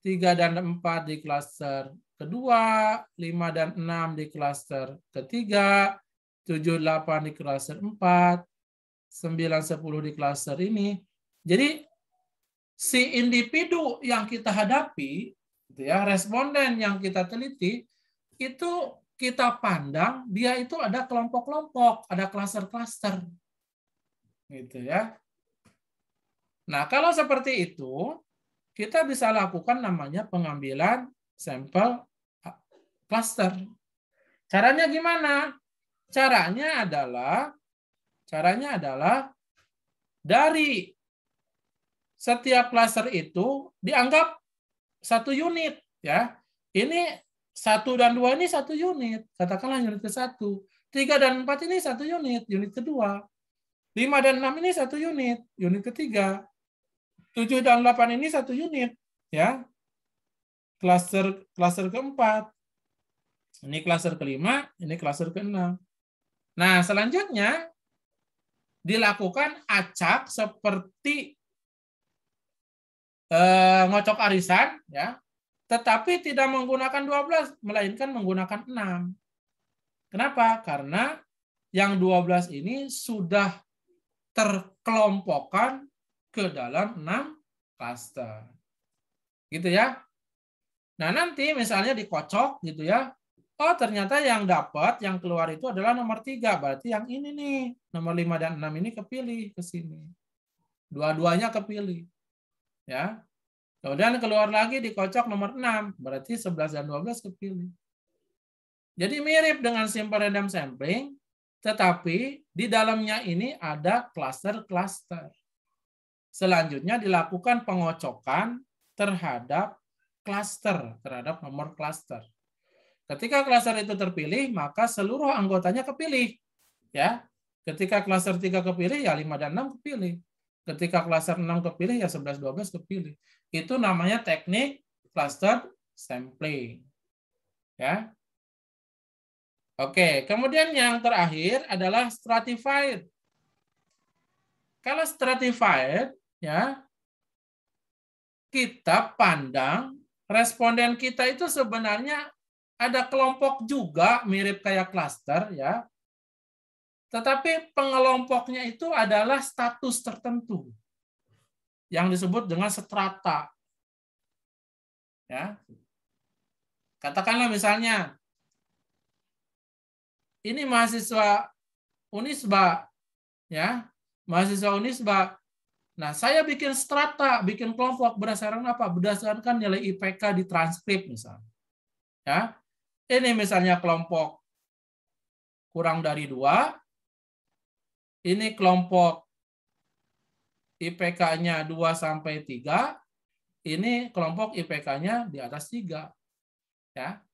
tiga dan empat di cluster kedua, lima dan enam di cluster ketiga, 7, 8 di klaster 4, 9, 10 di klaster ini. Jadi si individu yang kita hadapi, gitu ya, responden yang kita teliti, itu kita pandang dia itu ada kelompok-kelompok, ada klaster-klaster. Gitu ya. Nah, kalau seperti itu, kita bisa lakukan namanya pengambilan sampel klaster. Caranya gimana? Caranya adalah caranya adalah dari setiap laser itu dianggap satu unit ya. Ini satu dan dua ini satu unit, katakanlah unit ke satu. Tiga dan empat ini satu unit, unit kedua. Lima dan enam ini satu unit, unit ketiga. Tujuh dan delapan ini satu unit, ya. Klaster klaster keempat. Ini klaster kelima, ini klaster keenam. Nah, selanjutnya dilakukan acak seperti e, ngocok arisan ya, tetapi tidak menggunakan 12 melainkan menggunakan 6. Kenapa? Karena yang 12 ini sudah terkelompokkan ke dalam 6 cluster. Gitu ya. Nah, nanti misalnya dikocok gitu ya. Oh ternyata yang dapat, yang keluar itu adalah nomor tiga. Berarti yang ini nih, nomor lima dan enam ini kepilih ke sini. Dua-duanya kepilih. ya. Kemudian keluar lagi dikocok nomor enam. Berarti sebelas dan dua belas kepilih. Jadi mirip dengan simple random sampling, tetapi di dalamnya ini ada cluster-cluster. Selanjutnya dilakukan pengocokan terhadap cluster, terhadap nomor cluster. Ketika klaster itu terpilih, maka seluruh anggotanya kepilih. Ya. Ketika klaster 3 kepilih, ya 5 dan 6 kepilih. Ketika klaster 6 kepilih, ya 11 12 kepilih. Itu namanya teknik cluster sampling. Ya. Oke, kemudian yang terakhir adalah stratified. Kalau stratified, ya kita pandang responden kita itu sebenarnya ada kelompok juga mirip kayak klaster ya. Tetapi pengelompoknya itu adalah status tertentu yang disebut dengan strata. Ya. Katakanlah misalnya ini mahasiswa Unisba ya, mahasiswa Unisba. Nah, saya bikin strata, bikin kelompok berdasarkan apa? Berdasarkan nilai IPK di transkrip misalnya. Ya. Ini misalnya kelompok kurang dari dua. Ini kelompok IPK-nya 2 sampai 3. Ini kelompok IPK-nya di atas 3. Ya.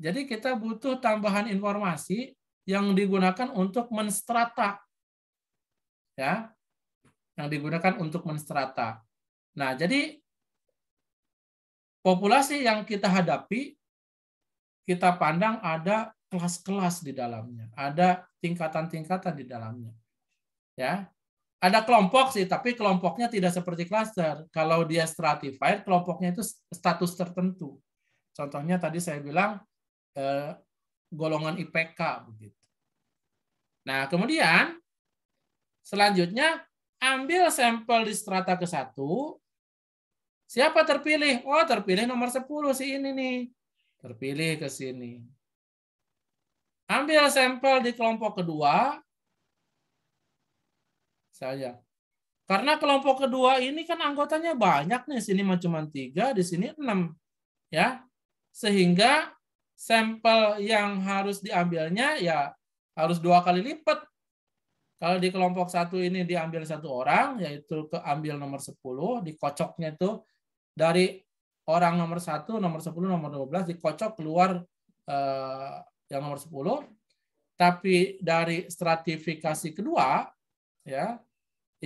Jadi kita butuh tambahan informasi yang digunakan untuk menstrata. Ya. Yang digunakan untuk menstrata. Nah, jadi populasi yang kita hadapi kita pandang ada kelas-kelas di dalamnya, ada tingkatan-tingkatan di dalamnya. Ya. Ada kelompok sih, tapi kelompoknya tidak seperti klaster. Kalau dia stratified, kelompoknya itu status tertentu. Contohnya tadi saya bilang eh, golongan IPK begitu. Nah, kemudian selanjutnya ambil sampel di strata ke-1. Siapa terpilih? Oh, terpilih nomor 10 si ini nih Terpilih ke sini. Ambil sampel di kelompok kedua. saja, Karena kelompok kedua ini kan anggotanya banyak nih. Sini cuma tiga, di sini enam. Ya. Sehingga sampel yang harus diambilnya ya harus dua kali lipat. Kalau di kelompok satu ini diambil satu orang, yaitu keambil nomor sepuluh, dikocoknya itu dari orang nomor satu, nomor 10, nomor 12 dikocok keluar eh, yang nomor 10. Tapi dari stratifikasi kedua, ya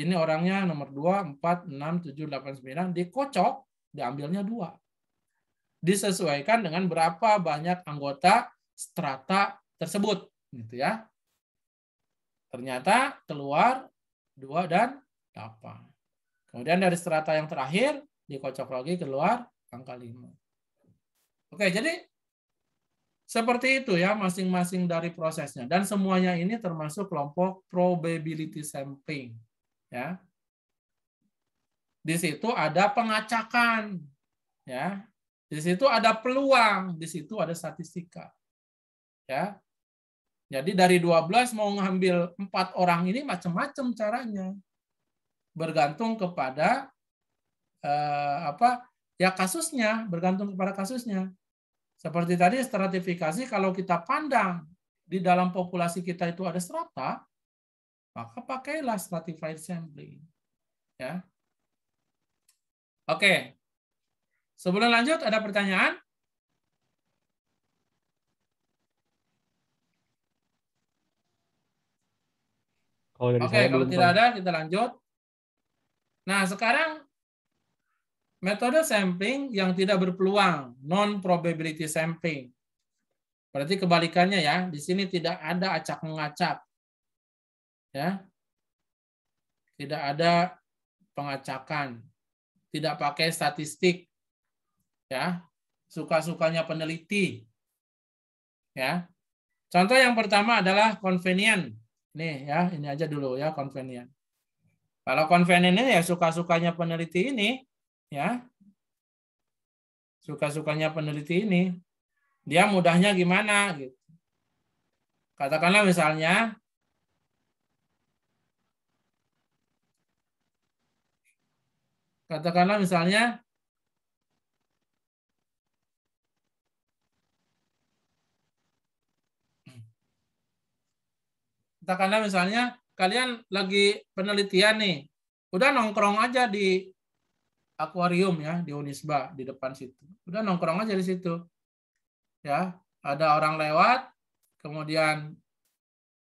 ini orangnya nomor 2, 4, 6, 7, 8, 9, dikocok, diambilnya dua. Disesuaikan dengan berapa banyak anggota strata tersebut. gitu ya. Ternyata keluar 2 dan 8. Kemudian dari strata yang terakhir, dikocok lagi keluar angka 5. Oke, jadi seperti itu ya masing-masing dari prosesnya dan semuanya ini termasuk kelompok probability sampling ya. Di situ ada pengacakan ya. Di situ ada peluang, di situ ada statistika. Ya. Jadi dari 12 mau ngambil empat orang ini macam-macam caranya. Bergantung kepada eh, apa Ya kasusnya, bergantung kepada kasusnya. Seperti tadi stratifikasi kalau kita pandang di dalam populasi kita itu ada strata, maka pakailah stratified sampling. Ya. Oke. Sebelum lanjut ada pertanyaan? Oke, kalau tidak ada kita lanjut. Nah, sekarang metode sampling yang tidak berpeluang, non probability sampling. Berarti kebalikannya ya, di sini tidak ada acak mengacak. Ya. Tidak ada pengacakan. Tidak pakai statistik. Ya. Suka-sukanya peneliti. Ya. Contoh yang pertama adalah convenient. Nih ya, ini aja dulu ya convenient. Kalau convenient ini ya suka-sukanya peneliti ini Ya. Suka-sukanya peneliti ini. Dia mudahnya gimana gitu. Katakanlah misalnya Katakanlah misalnya katakanlah misalnya kalian lagi penelitian nih, udah nongkrong aja di akuarium ya di Unisba di depan situ. Udah nongkrong aja di situ. Ya, ada orang lewat, kemudian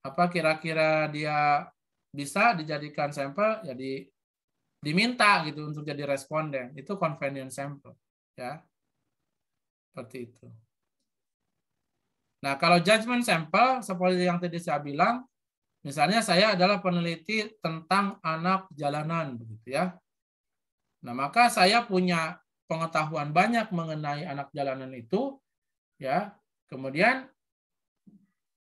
apa kira-kira dia bisa dijadikan sampel ya diminta gitu untuk jadi responden. Itu convenient sample, ya. Seperti itu. Nah, kalau judgment sample seperti yang tadi saya bilang, misalnya saya adalah peneliti tentang anak jalanan begitu ya Nah, maka saya punya pengetahuan banyak mengenai anak jalanan itu ya. Kemudian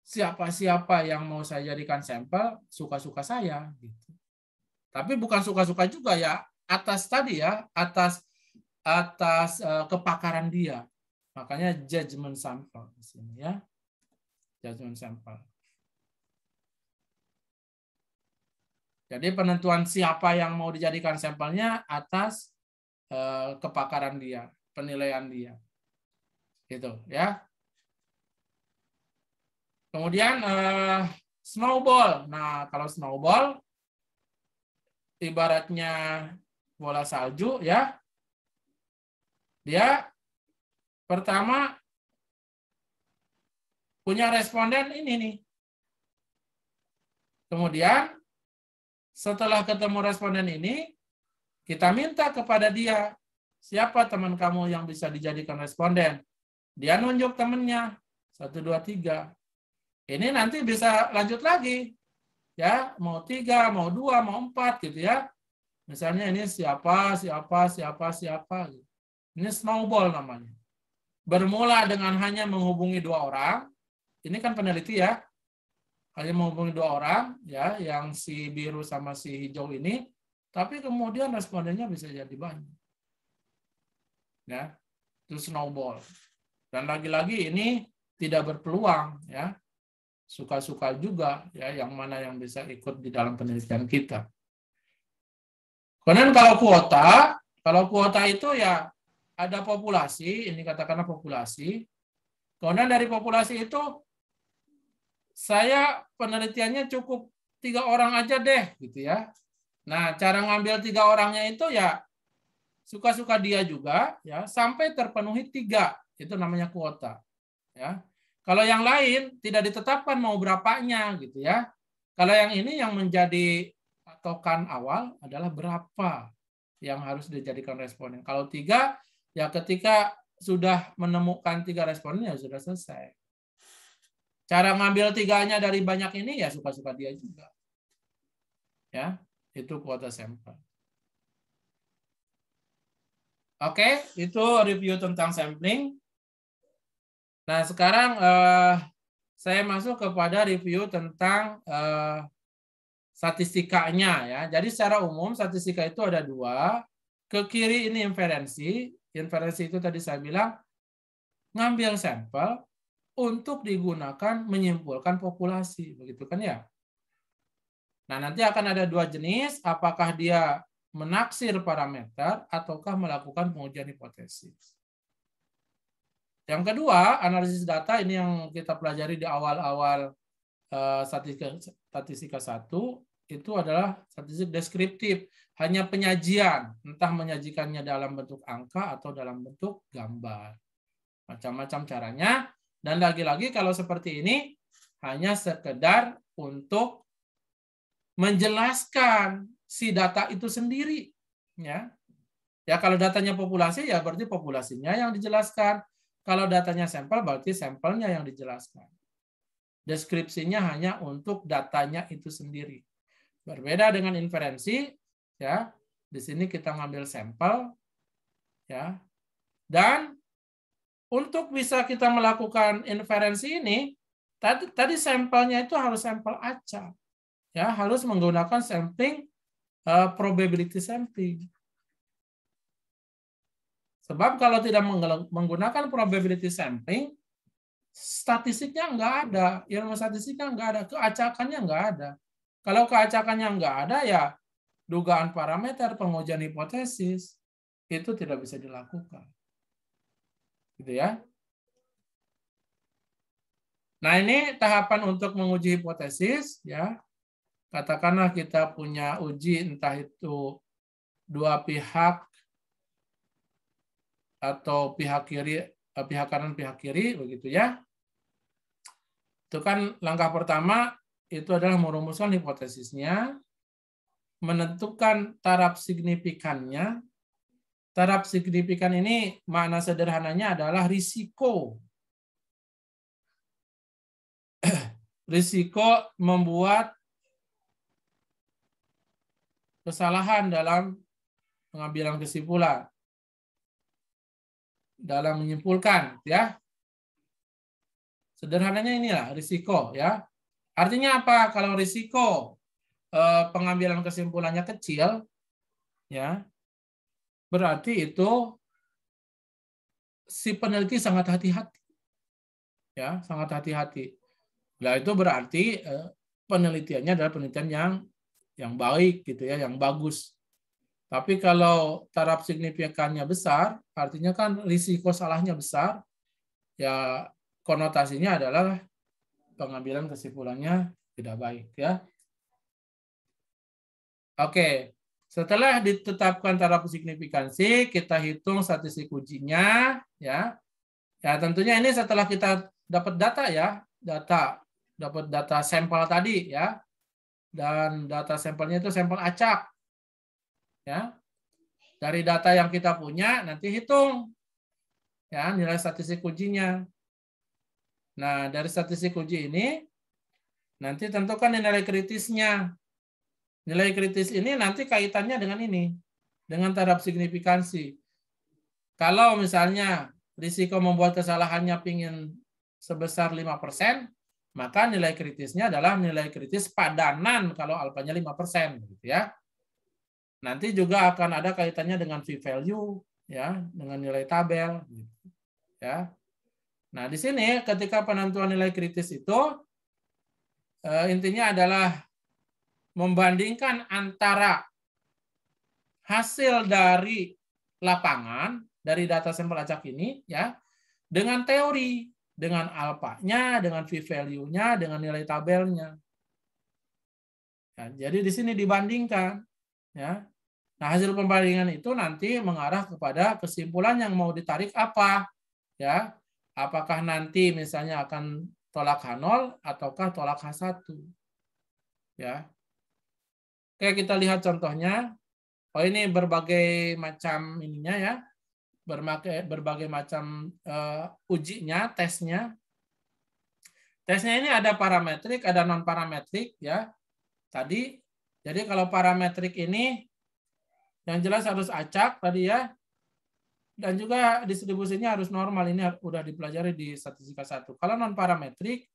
siapa-siapa yang mau saya jadikan sampel suka-suka saya gitu. Tapi bukan suka-suka juga ya atas tadi ya, atas atas uh, kepakaran dia. Makanya judgment sampel di sini ya. Judgment sampel Jadi penentuan siapa yang mau dijadikan sampelnya atas eh, kepakaran dia, penilaian dia. Gitu ya. Kemudian uh, snowball. Nah, kalau snowball ibaratnya bola salju ya. Dia pertama punya responden ini nih. Kemudian setelah ketemu responden ini, kita minta kepada dia, siapa teman kamu yang bisa dijadikan responden? Dia nunjuk temennya, satu dua tiga. Ini nanti bisa lanjut lagi, ya mau tiga, mau dua, mau empat gitu ya. Misalnya ini siapa, siapa, siapa, siapa. Gitu. Ini snowball namanya. Bermula dengan hanya menghubungi dua orang. Ini kan peneliti ya hanya menghubungi dua orang ya yang si biru sama si hijau ini tapi kemudian respondennya bisa jadi banyak ya itu snowball dan lagi-lagi ini tidak berpeluang ya suka-suka juga ya yang mana yang bisa ikut di dalam penelitian kita kemudian kalau kuota kalau kuota itu ya ada populasi ini katakanlah populasi kemudian dari populasi itu saya penelitiannya cukup tiga orang aja deh gitu ya. Nah cara ngambil tiga orangnya itu ya suka-suka dia juga ya sampai terpenuhi tiga itu namanya kuota ya. Kalau yang lain tidak ditetapkan mau berapanya gitu ya. Kalau yang ini yang menjadi patokan awal adalah berapa yang harus dijadikan responden. Kalau tiga ya ketika sudah menemukan tiga responden ya sudah selesai. Cara ngambil tiganya dari banyak ini ya suka-suka dia juga. Ya, itu kuota sampel. Oke, itu review tentang sampling. Nah, sekarang eh, saya masuk kepada review tentang eh, statistikanya ya. Jadi secara umum statistika itu ada dua. Ke kiri ini inferensi. Inferensi itu tadi saya bilang ngambil sampel, untuk digunakan menyimpulkan populasi, begitu kan ya? Nah, nanti akan ada dua jenis, apakah dia menaksir parameter ataukah melakukan pengujian hipotesis. Yang kedua, analisis data ini yang kita pelajari di awal-awal eh, statistika, statistika 1 itu adalah statistik deskriptif, hanya penyajian, entah menyajikannya dalam bentuk angka atau dalam bentuk gambar. Macam-macam caranya, dan lagi-lagi kalau seperti ini hanya sekedar untuk menjelaskan si data itu sendiri, ya. Ya kalau datanya populasi ya berarti populasinya yang dijelaskan. Kalau datanya sampel berarti sampelnya yang dijelaskan. Deskripsinya hanya untuk datanya itu sendiri. Berbeda dengan inferensi, ya. Di sini kita ngambil sampel, ya. Dan untuk bisa kita melakukan inferensi ini, tadi, tadi sampelnya itu harus sampel acak. Ya, harus menggunakan sampling uh, probability sampling. Sebab kalau tidak menggunakan probability sampling, statistiknya nggak ada, ilmu statistiknya nggak ada, keacakannya nggak ada. Kalau keacakannya nggak ada ya dugaan parameter pengujian hipotesis itu tidak bisa dilakukan. Gitu ya. Nah, ini tahapan untuk menguji hipotesis ya. Katakanlah kita punya uji entah itu dua pihak atau pihak kiri eh, pihak kanan pihak kiri begitu ya. Itu kan langkah pertama itu adalah merumuskan hipotesisnya, menentukan taraf signifikannya Terap signifikan ini makna sederhananya adalah risiko. risiko membuat kesalahan dalam pengambilan kesimpulan. Dalam menyimpulkan, ya. Sederhananya inilah risiko, ya. Artinya apa? Kalau risiko eh, pengambilan kesimpulannya kecil, ya berarti itu si peneliti sangat hati-hati. Ya, sangat hati-hati. Nah, itu berarti eh, penelitiannya adalah penelitian yang yang baik gitu ya, yang bagus. Tapi kalau taraf signifikannya besar, artinya kan risiko salahnya besar, ya konotasinya adalah pengambilan kesimpulannya tidak baik ya. Oke, setelah ditetapkan taraf signifikansi, kita hitung statistik ujinya, ya. Ya tentunya ini setelah kita dapat data ya, data dapat data sampel tadi ya, dan data sampelnya itu sampel acak, ya. Dari data yang kita punya nanti hitung, ya nilai statistik ujinya. Nah dari statistik uji ini nanti tentukan nilai kritisnya Nilai kritis ini nanti kaitannya dengan ini, dengan taraf signifikansi. Kalau misalnya risiko membuat kesalahannya pingin sebesar 5%, maka nilai kritisnya adalah nilai kritis padanan kalau alfanya 5%. Gitu ya. Nanti juga akan ada kaitannya dengan V value ya, dengan nilai tabel. Gitu. Ya. Nah, di sini ketika penentuan nilai kritis itu, eh, intinya adalah membandingkan antara hasil dari lapangan dari data sampel acak ini ya dengan teori, dengan alpanya dengan v value-nya, dengan nilai tabelnya. Ya, jadi di sini dibandingkan ya. Nah, hasil pembandingan itu nanti mengarah kepada kesimpulan yang mau ditarik apa? Ya. Apakah nanti misalnya akan tolak H0 ataukah tolak H1? Ya. Oke, kita lihat contohnya. Oh ini berbagai macam ininya ya. Berbagai eh, berbagai macam uh, ujinya, tesnya. Tesnya ini ada parametrik, ada non parametrik ya. Tadi jadi kalau parametrik ini yang jelas harus acak tadi ya. Dan juga distribusinya harus normal. Ini udah dipelajari di statistika 1. Kalau non parametrik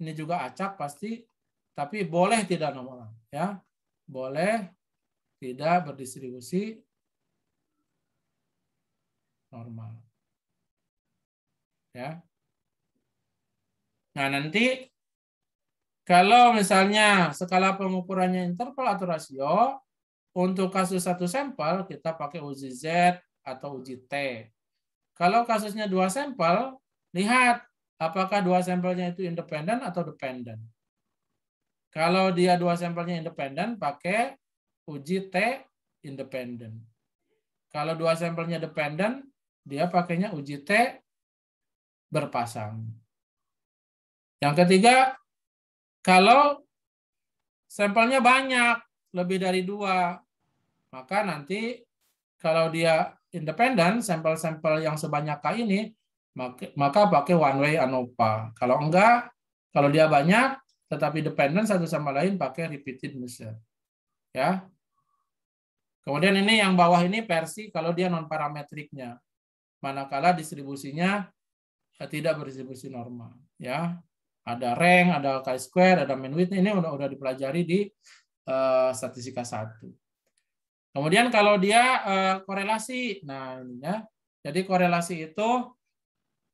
ini juga acak pasti tapi boleh tidak normal ya boleh tidak berdistribusi normal. Ya. Nah, nanti kalau misalnya skala pengukurannya interval atau rasio, untuk kasus satu sampel kita pakai uji Z atau uji T. Kalau kasusnya dua sampel, lihat apakah dua sampelnya itu independen atau dependent kalau dia dua sampelnya independen, pakai uji T independen. Kalau dua sampelnya dependen, dia pakainya uji T berpasang. Yang ketiga, kalau sampelnya banyak, lebih dari dua, maka nanti kalau dia independen, sampel-sampel yang sebanyak K ini, maka, pakai one way ANOVA. Kalau enggak, kalau dia banyak, tetapi dependen satu sama lain pakai repeated measure. Ya. Kemudian ini yang bawah ini versi kalau dia non parametriknya. Manakala distribusinya eh, tidak berdistribusi normal, ya. Ada rank, ada chi square, ada mean width ini udah udah dipelajari di uh, statistika 1. Kemudian kalau dia uh, korelasi, nah ini ya. Jadi korelasi itu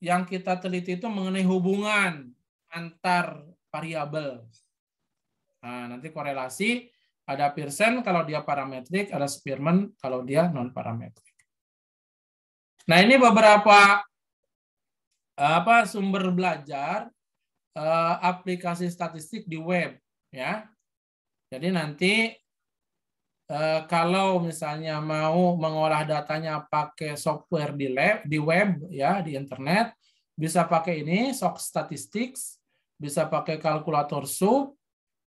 yang kita teliti itu mengenai hubungan antar variabel. Nah, nanti korelasi ada Pearson kalau dia parametrik, ada Spearman kalau dia non parametrik. Nah, ini beberapa eh, apa sumber belajar eh, aplikasi statistik di web ya. Jadi nanti eh, kalau misalnya mau mengolah datanya pakai software di lab, di web ya, di internet, bisa pakai ini SOC Statistics bisa pakai kalkulator SUP,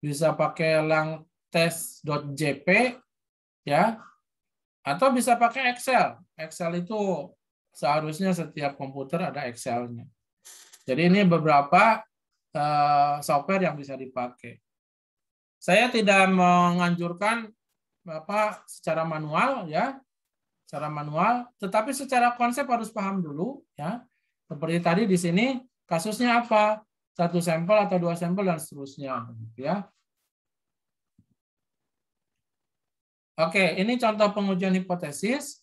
bisa pakai langtest.jp, ya, atau bisa pakai Excel. Excel itu seharusnya setiap komputer ada Excel-nya. Jadi ini beberapa uh, software yang bisa dipakai. Saya tidak menganjurkan Bapak secara manual ya, secara manual, tetapi secara konsep harus paham dulu ya. Seperti tadi di sini kasusnya apa? satu sampel atau dua sampel dan seterusnya gitu ya. Oke, ini contoh pengujian hipotesis.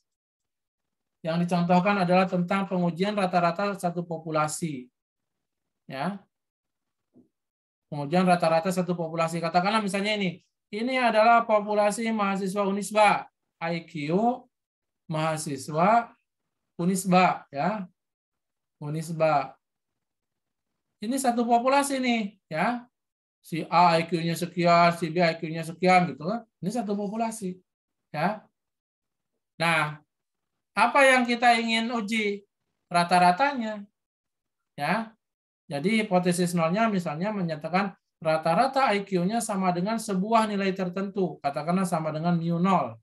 Yang dicontohkan adalah tentang pengujian rata-rata satu populasi. Ya. Pengujian rata-rata satu populasi. Katakanlah misalnya ini, ini adalah populasi mahasiswa Unisba, IQ mahasiswa Unisba ya. Unisba ini satu populasi nih, ya. Si A IQ-nya sekian, si B IQ-nya sekian gitu kan. Ini satu populasi. Ya. Nah, apa yang kita ingin uji? Rata-ratanya. Ya. Jadi hipotesis nolnya misalnya menyatakan rata-rata IQ-nya sama dengan sebuah nilai tertentu, katakanlah sama dengan mu nol.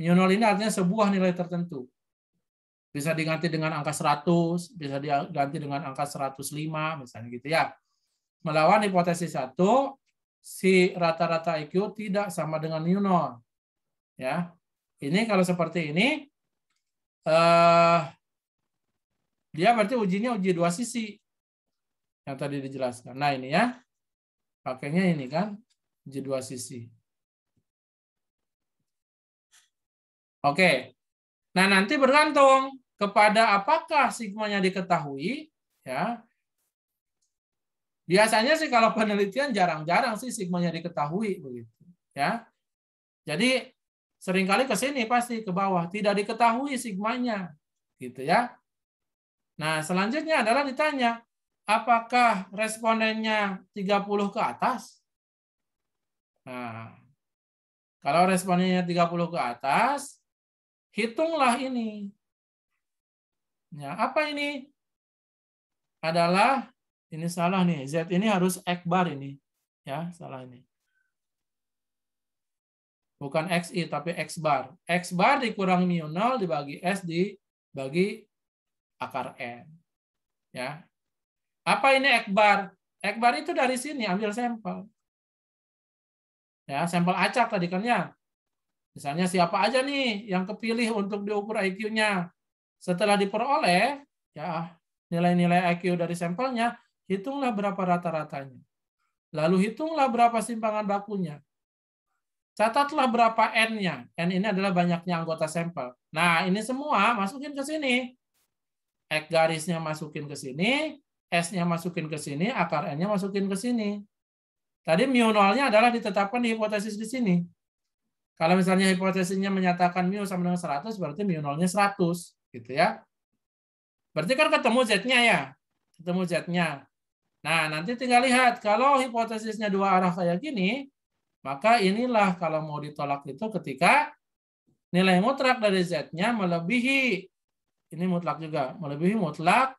Mu nol ini artinya sebuah nilai tertentu bisa diganti dengan angka 100, bisa diganti dengan angka 105 misalnya gitu ya. Melawan hipotesis 1, si rata-rata IQ tidak sama dengan new nol. Ya. Ini kalau seperti ini eh dia berarti ujinya uji dua sisi yang tadi dijelaskan. Nah, ini ya. Pakainya ini kan uji dua sisi. Oke. Nah, nanti bergantung kepada apakah sigmanya diketahui ya biasanya sih kalau penelitian jarang-jarang sih sigmanya diketahui begitu ya jadi seringkali ke sini pasti ke bawah tidak diketahui sigmanya gitu ya nah selanjutnya adalah ditanya apakah respondennya 30 ke atas nah kalau respondennya 30 ke atas hitunglah ini Ya, apa ini? Adalah ini salah nih. Z ini harus ekbar ini. Ya, salah ini. Bukan XI tapi X bar. X bar dikurang mu 0 dibagi S dibagi akar N. Ya. Apa ini x bar? X bar itu dari sini ambil sampel. Ya, sampel acak tadi kan ya. Misalnya siapa aja nih yang kepilih untuk diukur IQ-nya? Setelah diperoleh ya nilai-nilai IQ dari sampelnya, hitunglah berapa rata-ratanya. Lalu hitunglah berapa simpangan bakunya. Catatlah berapa N-nya. N ini adalah banyaknya anggota sampel. Nah, ini semua masukin ke sini. X garisnya masukin ke sini, S-nya masukin ke sini, akar N-nya masukin ke sini. Tadi mu nolnya adalah ditetapkan di hipotesis di sini. Kalau misalnya hipotesisnya menyatakan mu sama dengan 100, berarti mu nolnya 100 gitu ya. Berarti kan ketemu Z-nya ya, ketemu Z-nya. Nah, nanti tinggal lihat kalau hipotesisnya dua arah kayak gini, maka inilah kalau mau ditolak itu ketika nilai mutlak dari Z-nya melebihi ini mutlak juga, melebihi mutlak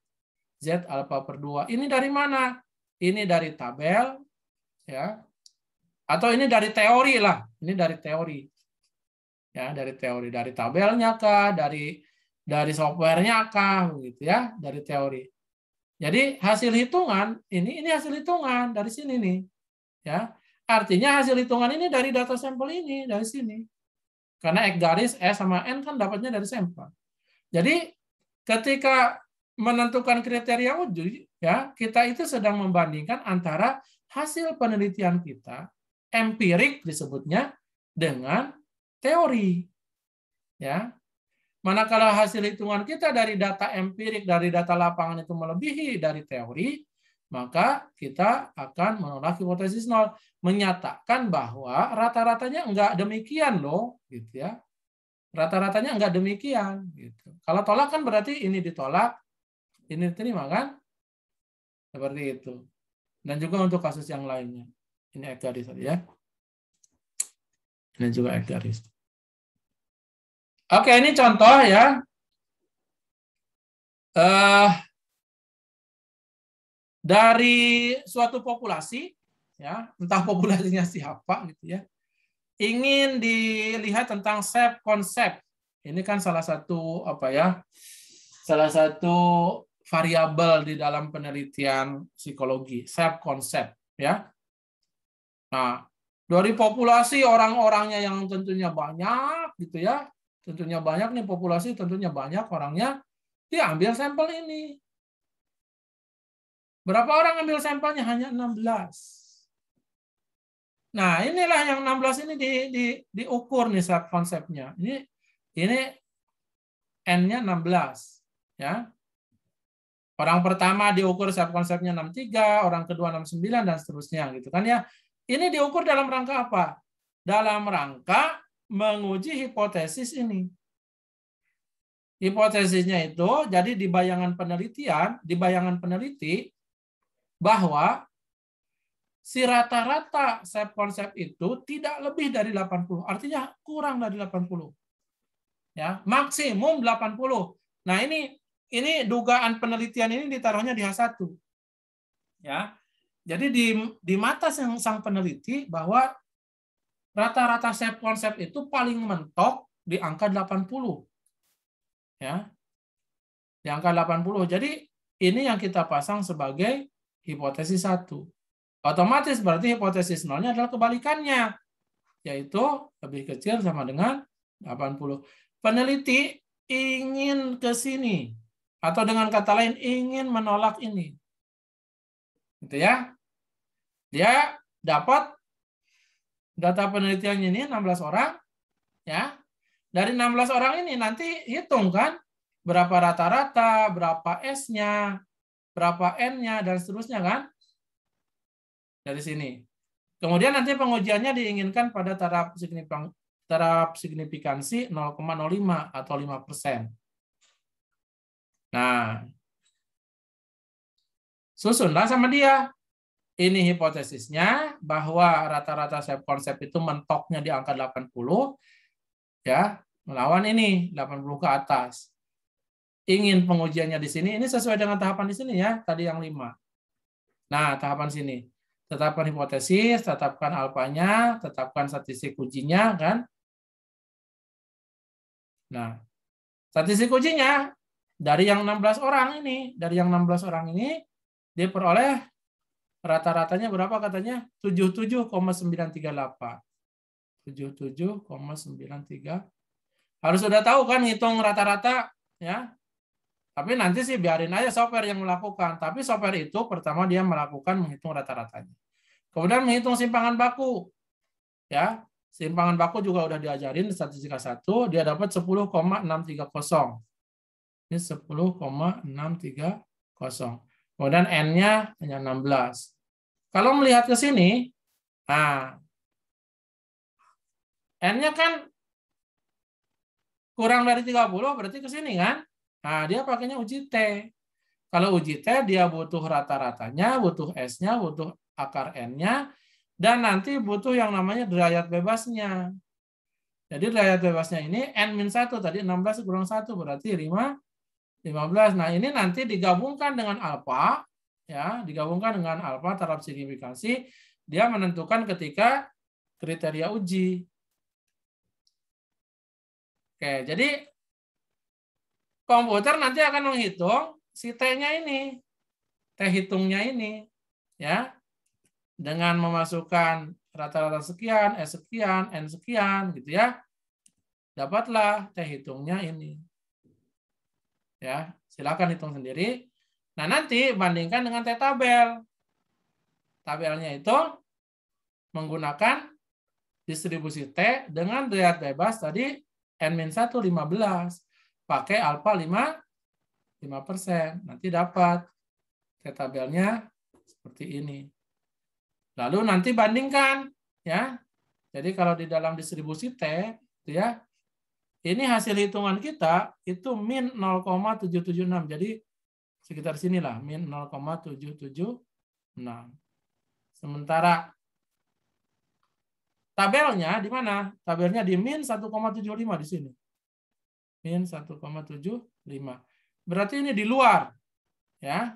Z alfa per 2. Ini dari mana? Ini dari tabel ya. Atau ini dari teori lah, ini dari teori. Ya, dari teori, dari tabelnya kah, dari dari softwarenya kah gitu ya dari teori jadi hasil hitungan ini ini hasil hitungan dari sini nih ya artinya hasil hitungan ini dari data sampel ini dari sini karena x garis s sama n kan dapatnya dari sampel jadi ketika menentukan kriteria uji ya kita itu sedang membandingkan antara hasil penelitian kita empirik disebutnya dengan teori ya Manakala hasil hitungan kita dari data empirik, dari data lapangan itu melebihi dari teori, maka kita akan menolak hipotesis nol, menyatakan bahwa rata-ratanya enggak demikian loh, gitu ya. Rata-ratanya enggak demikian, gitu. Kalau tolak kan berarti ini ditolak, ini diterima kan? Seperti itu. Dan juga untuk kasus yang lainnya. Ini ekgaris ya. Dan juga Oke. Oke, ini contoh ya. Uh, dari suatu populasi, ya, entah populasinya siapa gitu ya, ingin dilihat tentang self konsep. Ini kan salah satu apa ya? Salah satu variabel di dalam penelitian psikologi, self konsep ya. Nah, dari populasi orang-orangnya yang tentunya banyak gitu ya, tentunya banyak nih populasi, tentunya banyak orangnya, dia ambil sampel ini. Berapa orang ambil sampelnya? Hanya 16. Nah, inilah yang 16 ini di, di, diukur nih saat konsepnya. Ini ini n-nya 16, ya. Orang pertama diukur saat konsepnya 63, orang kedua 69 dan seterusnya gitu kan ya. Ini diukur dalam rangka apa? Dalam rangka menguji hipotesis ini. Hipotesisnya itu jadi di bayangan penelitian, di bayangan peneliti bahwa si rata-rata set konsep itu tidak lebih dari 80, artinya kurang dari 80. Ya, maksimum 80. Nah, ini ini dugaan penelitian ini ditaruhnya di H1. Ya. Jadi di di mata sang, sang peneliti bahwa rata-rata safe konsep itu paling mentok di angka 80. Ya. Di angka 80. Jadi ini yang kita pasang sebagai hipotesis 1. Otomatis berarti hipotesis nolnya adalah kebalikannya, yaitu lebih kecil sama dengan 80. Peneliti ingin ke sini atau dengan kata lain ingin menolak ini. Gitu ya. Dia dapat Data penelitiannya ini 16 orang, ya. Dari 16 orang ini nanti hitung kan berapa rata-rata, berapa S-nya, berapa N-nya dan seterusnya kan? Dari sini. Kemudian nanti pengujiannya diinginkan pada taraf signifikan taraf signifikansi 0,05 atau 5 persen. Nah, susunlah sama dia. Ini hipotesisnya bahwa rata-rata self konsep itu mentoknya di angka 80 ya, melawan ini 80 ke atas. Ingin pengujiannya di sini, ini sesuai dengan tahapan di sini ya, tadi yang 5. Nah, tahapan sini. Tetapkan hipotesis, tetapkan alfanya, tetapkan statistik ujinya kan. Nah, statistik ujinya dari yang 16 orang ini, dari yang 16 orang ini diperoleh Rata-ratanya berapa katanya? 77,938. 77,93. Harus sudah tahu kan hitung rata-rata ya. Tapi nanti sih biarin aja software yang melakukan. Tapi software itu pertama dia melakukan menghitung rata-ratanya. Kemudian menghitung simpangan baku. Ya, simpangan baku juga udah diajarin di statistika satu dia dapat 10,630. Ini 10,630. Kemudian N-nya hanya 16. Kalau melihat ke sini, nah, N-nya kan kurang dari 30 berarti ke sini kan? Nah, dia pakainya uji T. Kalau uji T, dia butuh rata-ratanya, butuh S-nya, butuh akar N-nya, dan nanti butuh yang namanya derajat bebasnya. Jadi derajat bebasnya ini N-1, tadi 16 kurang 1, berarti 5, 15. Nah, ini nanti digabungkan dengan alfa, ya digabungkan dengan alfa taraf signifikansi dia menentukan ketika kriteria uji. Oke, jadi komputer nanti akan menghitung si T-nya ini. T hitungnya ini ya. Dengan memasukkan rata-rata sekian, S sekian, N sekian gitu ya. Dapatlah T hitungnya ini. Ya, silakan hitung sendiri Nah, nanti bandingkan dengan T-tabel. Tabelnya itu menggunakan distribusi T dengan derajat bebas tadi N-1 15. Pakai alfa 5, 5 persen. Nanti dapat T-tabelnya seperti ini. Lalu nanti bandingkan. ya. Jadi kalau di dalam distribusi T, gitu ya, ini hasil hitungan kita itu min 0,776. Jadi sekitar sinilah min 0,776. Sementara tabelnya di mana? Tabelnya di min 1,75 di sini. Min 1,75. Berarti ini di luar. Ya.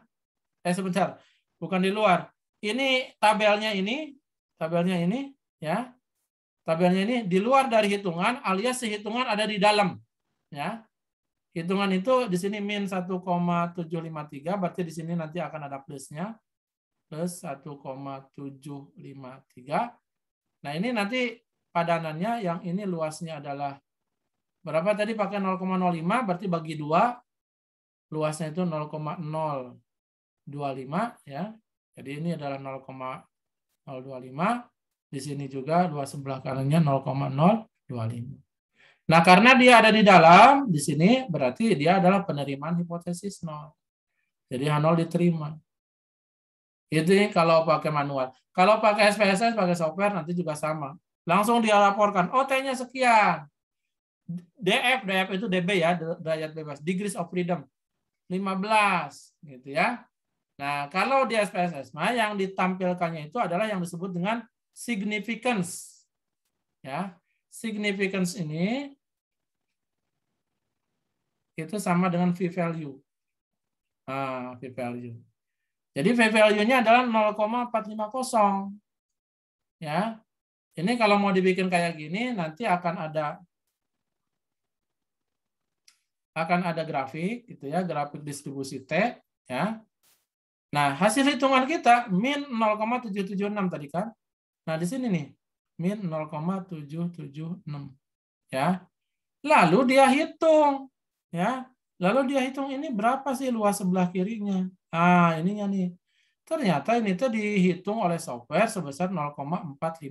Eh sebentar, bukan di luar. Ini tabelnya ini, tabelnya ini ya. Tabelnya ini di luar dari hitungan alias si hitungan ada di dalam. Ya. Hitungan itu di sini min 1,753, berarti di sini nanti akan ada plusnya. Plus 1,753. Nah, ini nanti padanannya yang ini luasnya adalah berapa tadi pakai 0,05, berarti bagi 2, luasnya itu 0,025. ya. Jadi ini adalah 0,025. Di sini juga luas sebelah kanannya 0,025. Nah, karena dia ada di dalam, di sini berarti dia adalah penerimaan hipotesis nol. Jadi H0 diterima. Itu kalau pakai manual. Kalau pakai SPSS, pakai software, nanti juga sama. Langsung dia laporkan, oh T-nya sekian. DF, DF itu DB ya, derajat bebas. Degrees of freedom. 15, gitu ya. Nah, kalau di SPSS, nah yang ditampilkannya itu adalah yang disebut dengan significance. Ya, significance ini itu sama dengan V value. Nah, V value. Jadi V value-nya adalah 0,450. Ya. Ini kalau mau dibikin kayak gini nanti akan ada akan ada grafik gitu ya, grafik distribusi T ya. Nah, hasil hitungan kita min 0,776 tadi kan. Nah, di sini nih min 0,776 ya. Lalu dia hitung ya lalu dia hitung ini berapa sih luas sebelah kirinya ah ininya nih ternyata ini tuh dihitung oleh software sebesar 0,450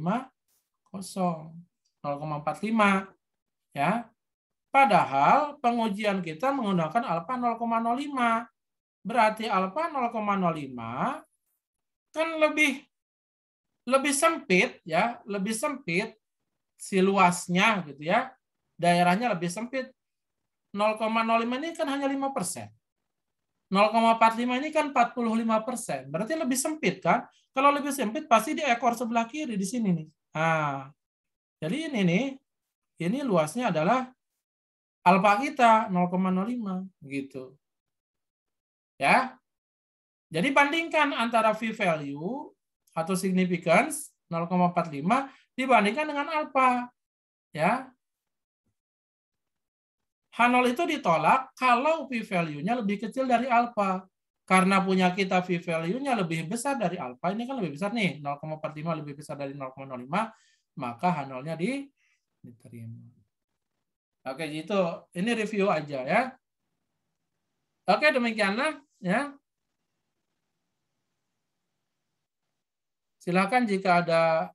0,45 ya padahal pengujian kita menggunakan alfa 0,05 berarti alfa 0,05 kan lebih lebih sempit ya, lebih sempit si luasnya gitu ya. Daerahnya lebih sempit 0,05 ini kan hanya 5 persen. 0,45 ini kan 45 persen. Berarti lebih sempit kan? Kalau lebih sempit pasti di ekor sebelah kiri di sini nih. Nah, jadi ini nih, ini luasnya adalah alfa kita 0,05 gitu. Ya. Jadi bandingkan antara v value atau significance 0,45 dibandingkan dengan alfa. Ya. H0 itu ditolak kalau P value-nya lebih kecil dari alfa. Karena punya kita P value-nya lebih besar dari alfa, ini kan lebih besar nih, 0,45 lebih besar dari 0,05, maka H0-nya diterima. Oke, itu ini review aja ya. Oke, demikianlah ya. Silakan jika ada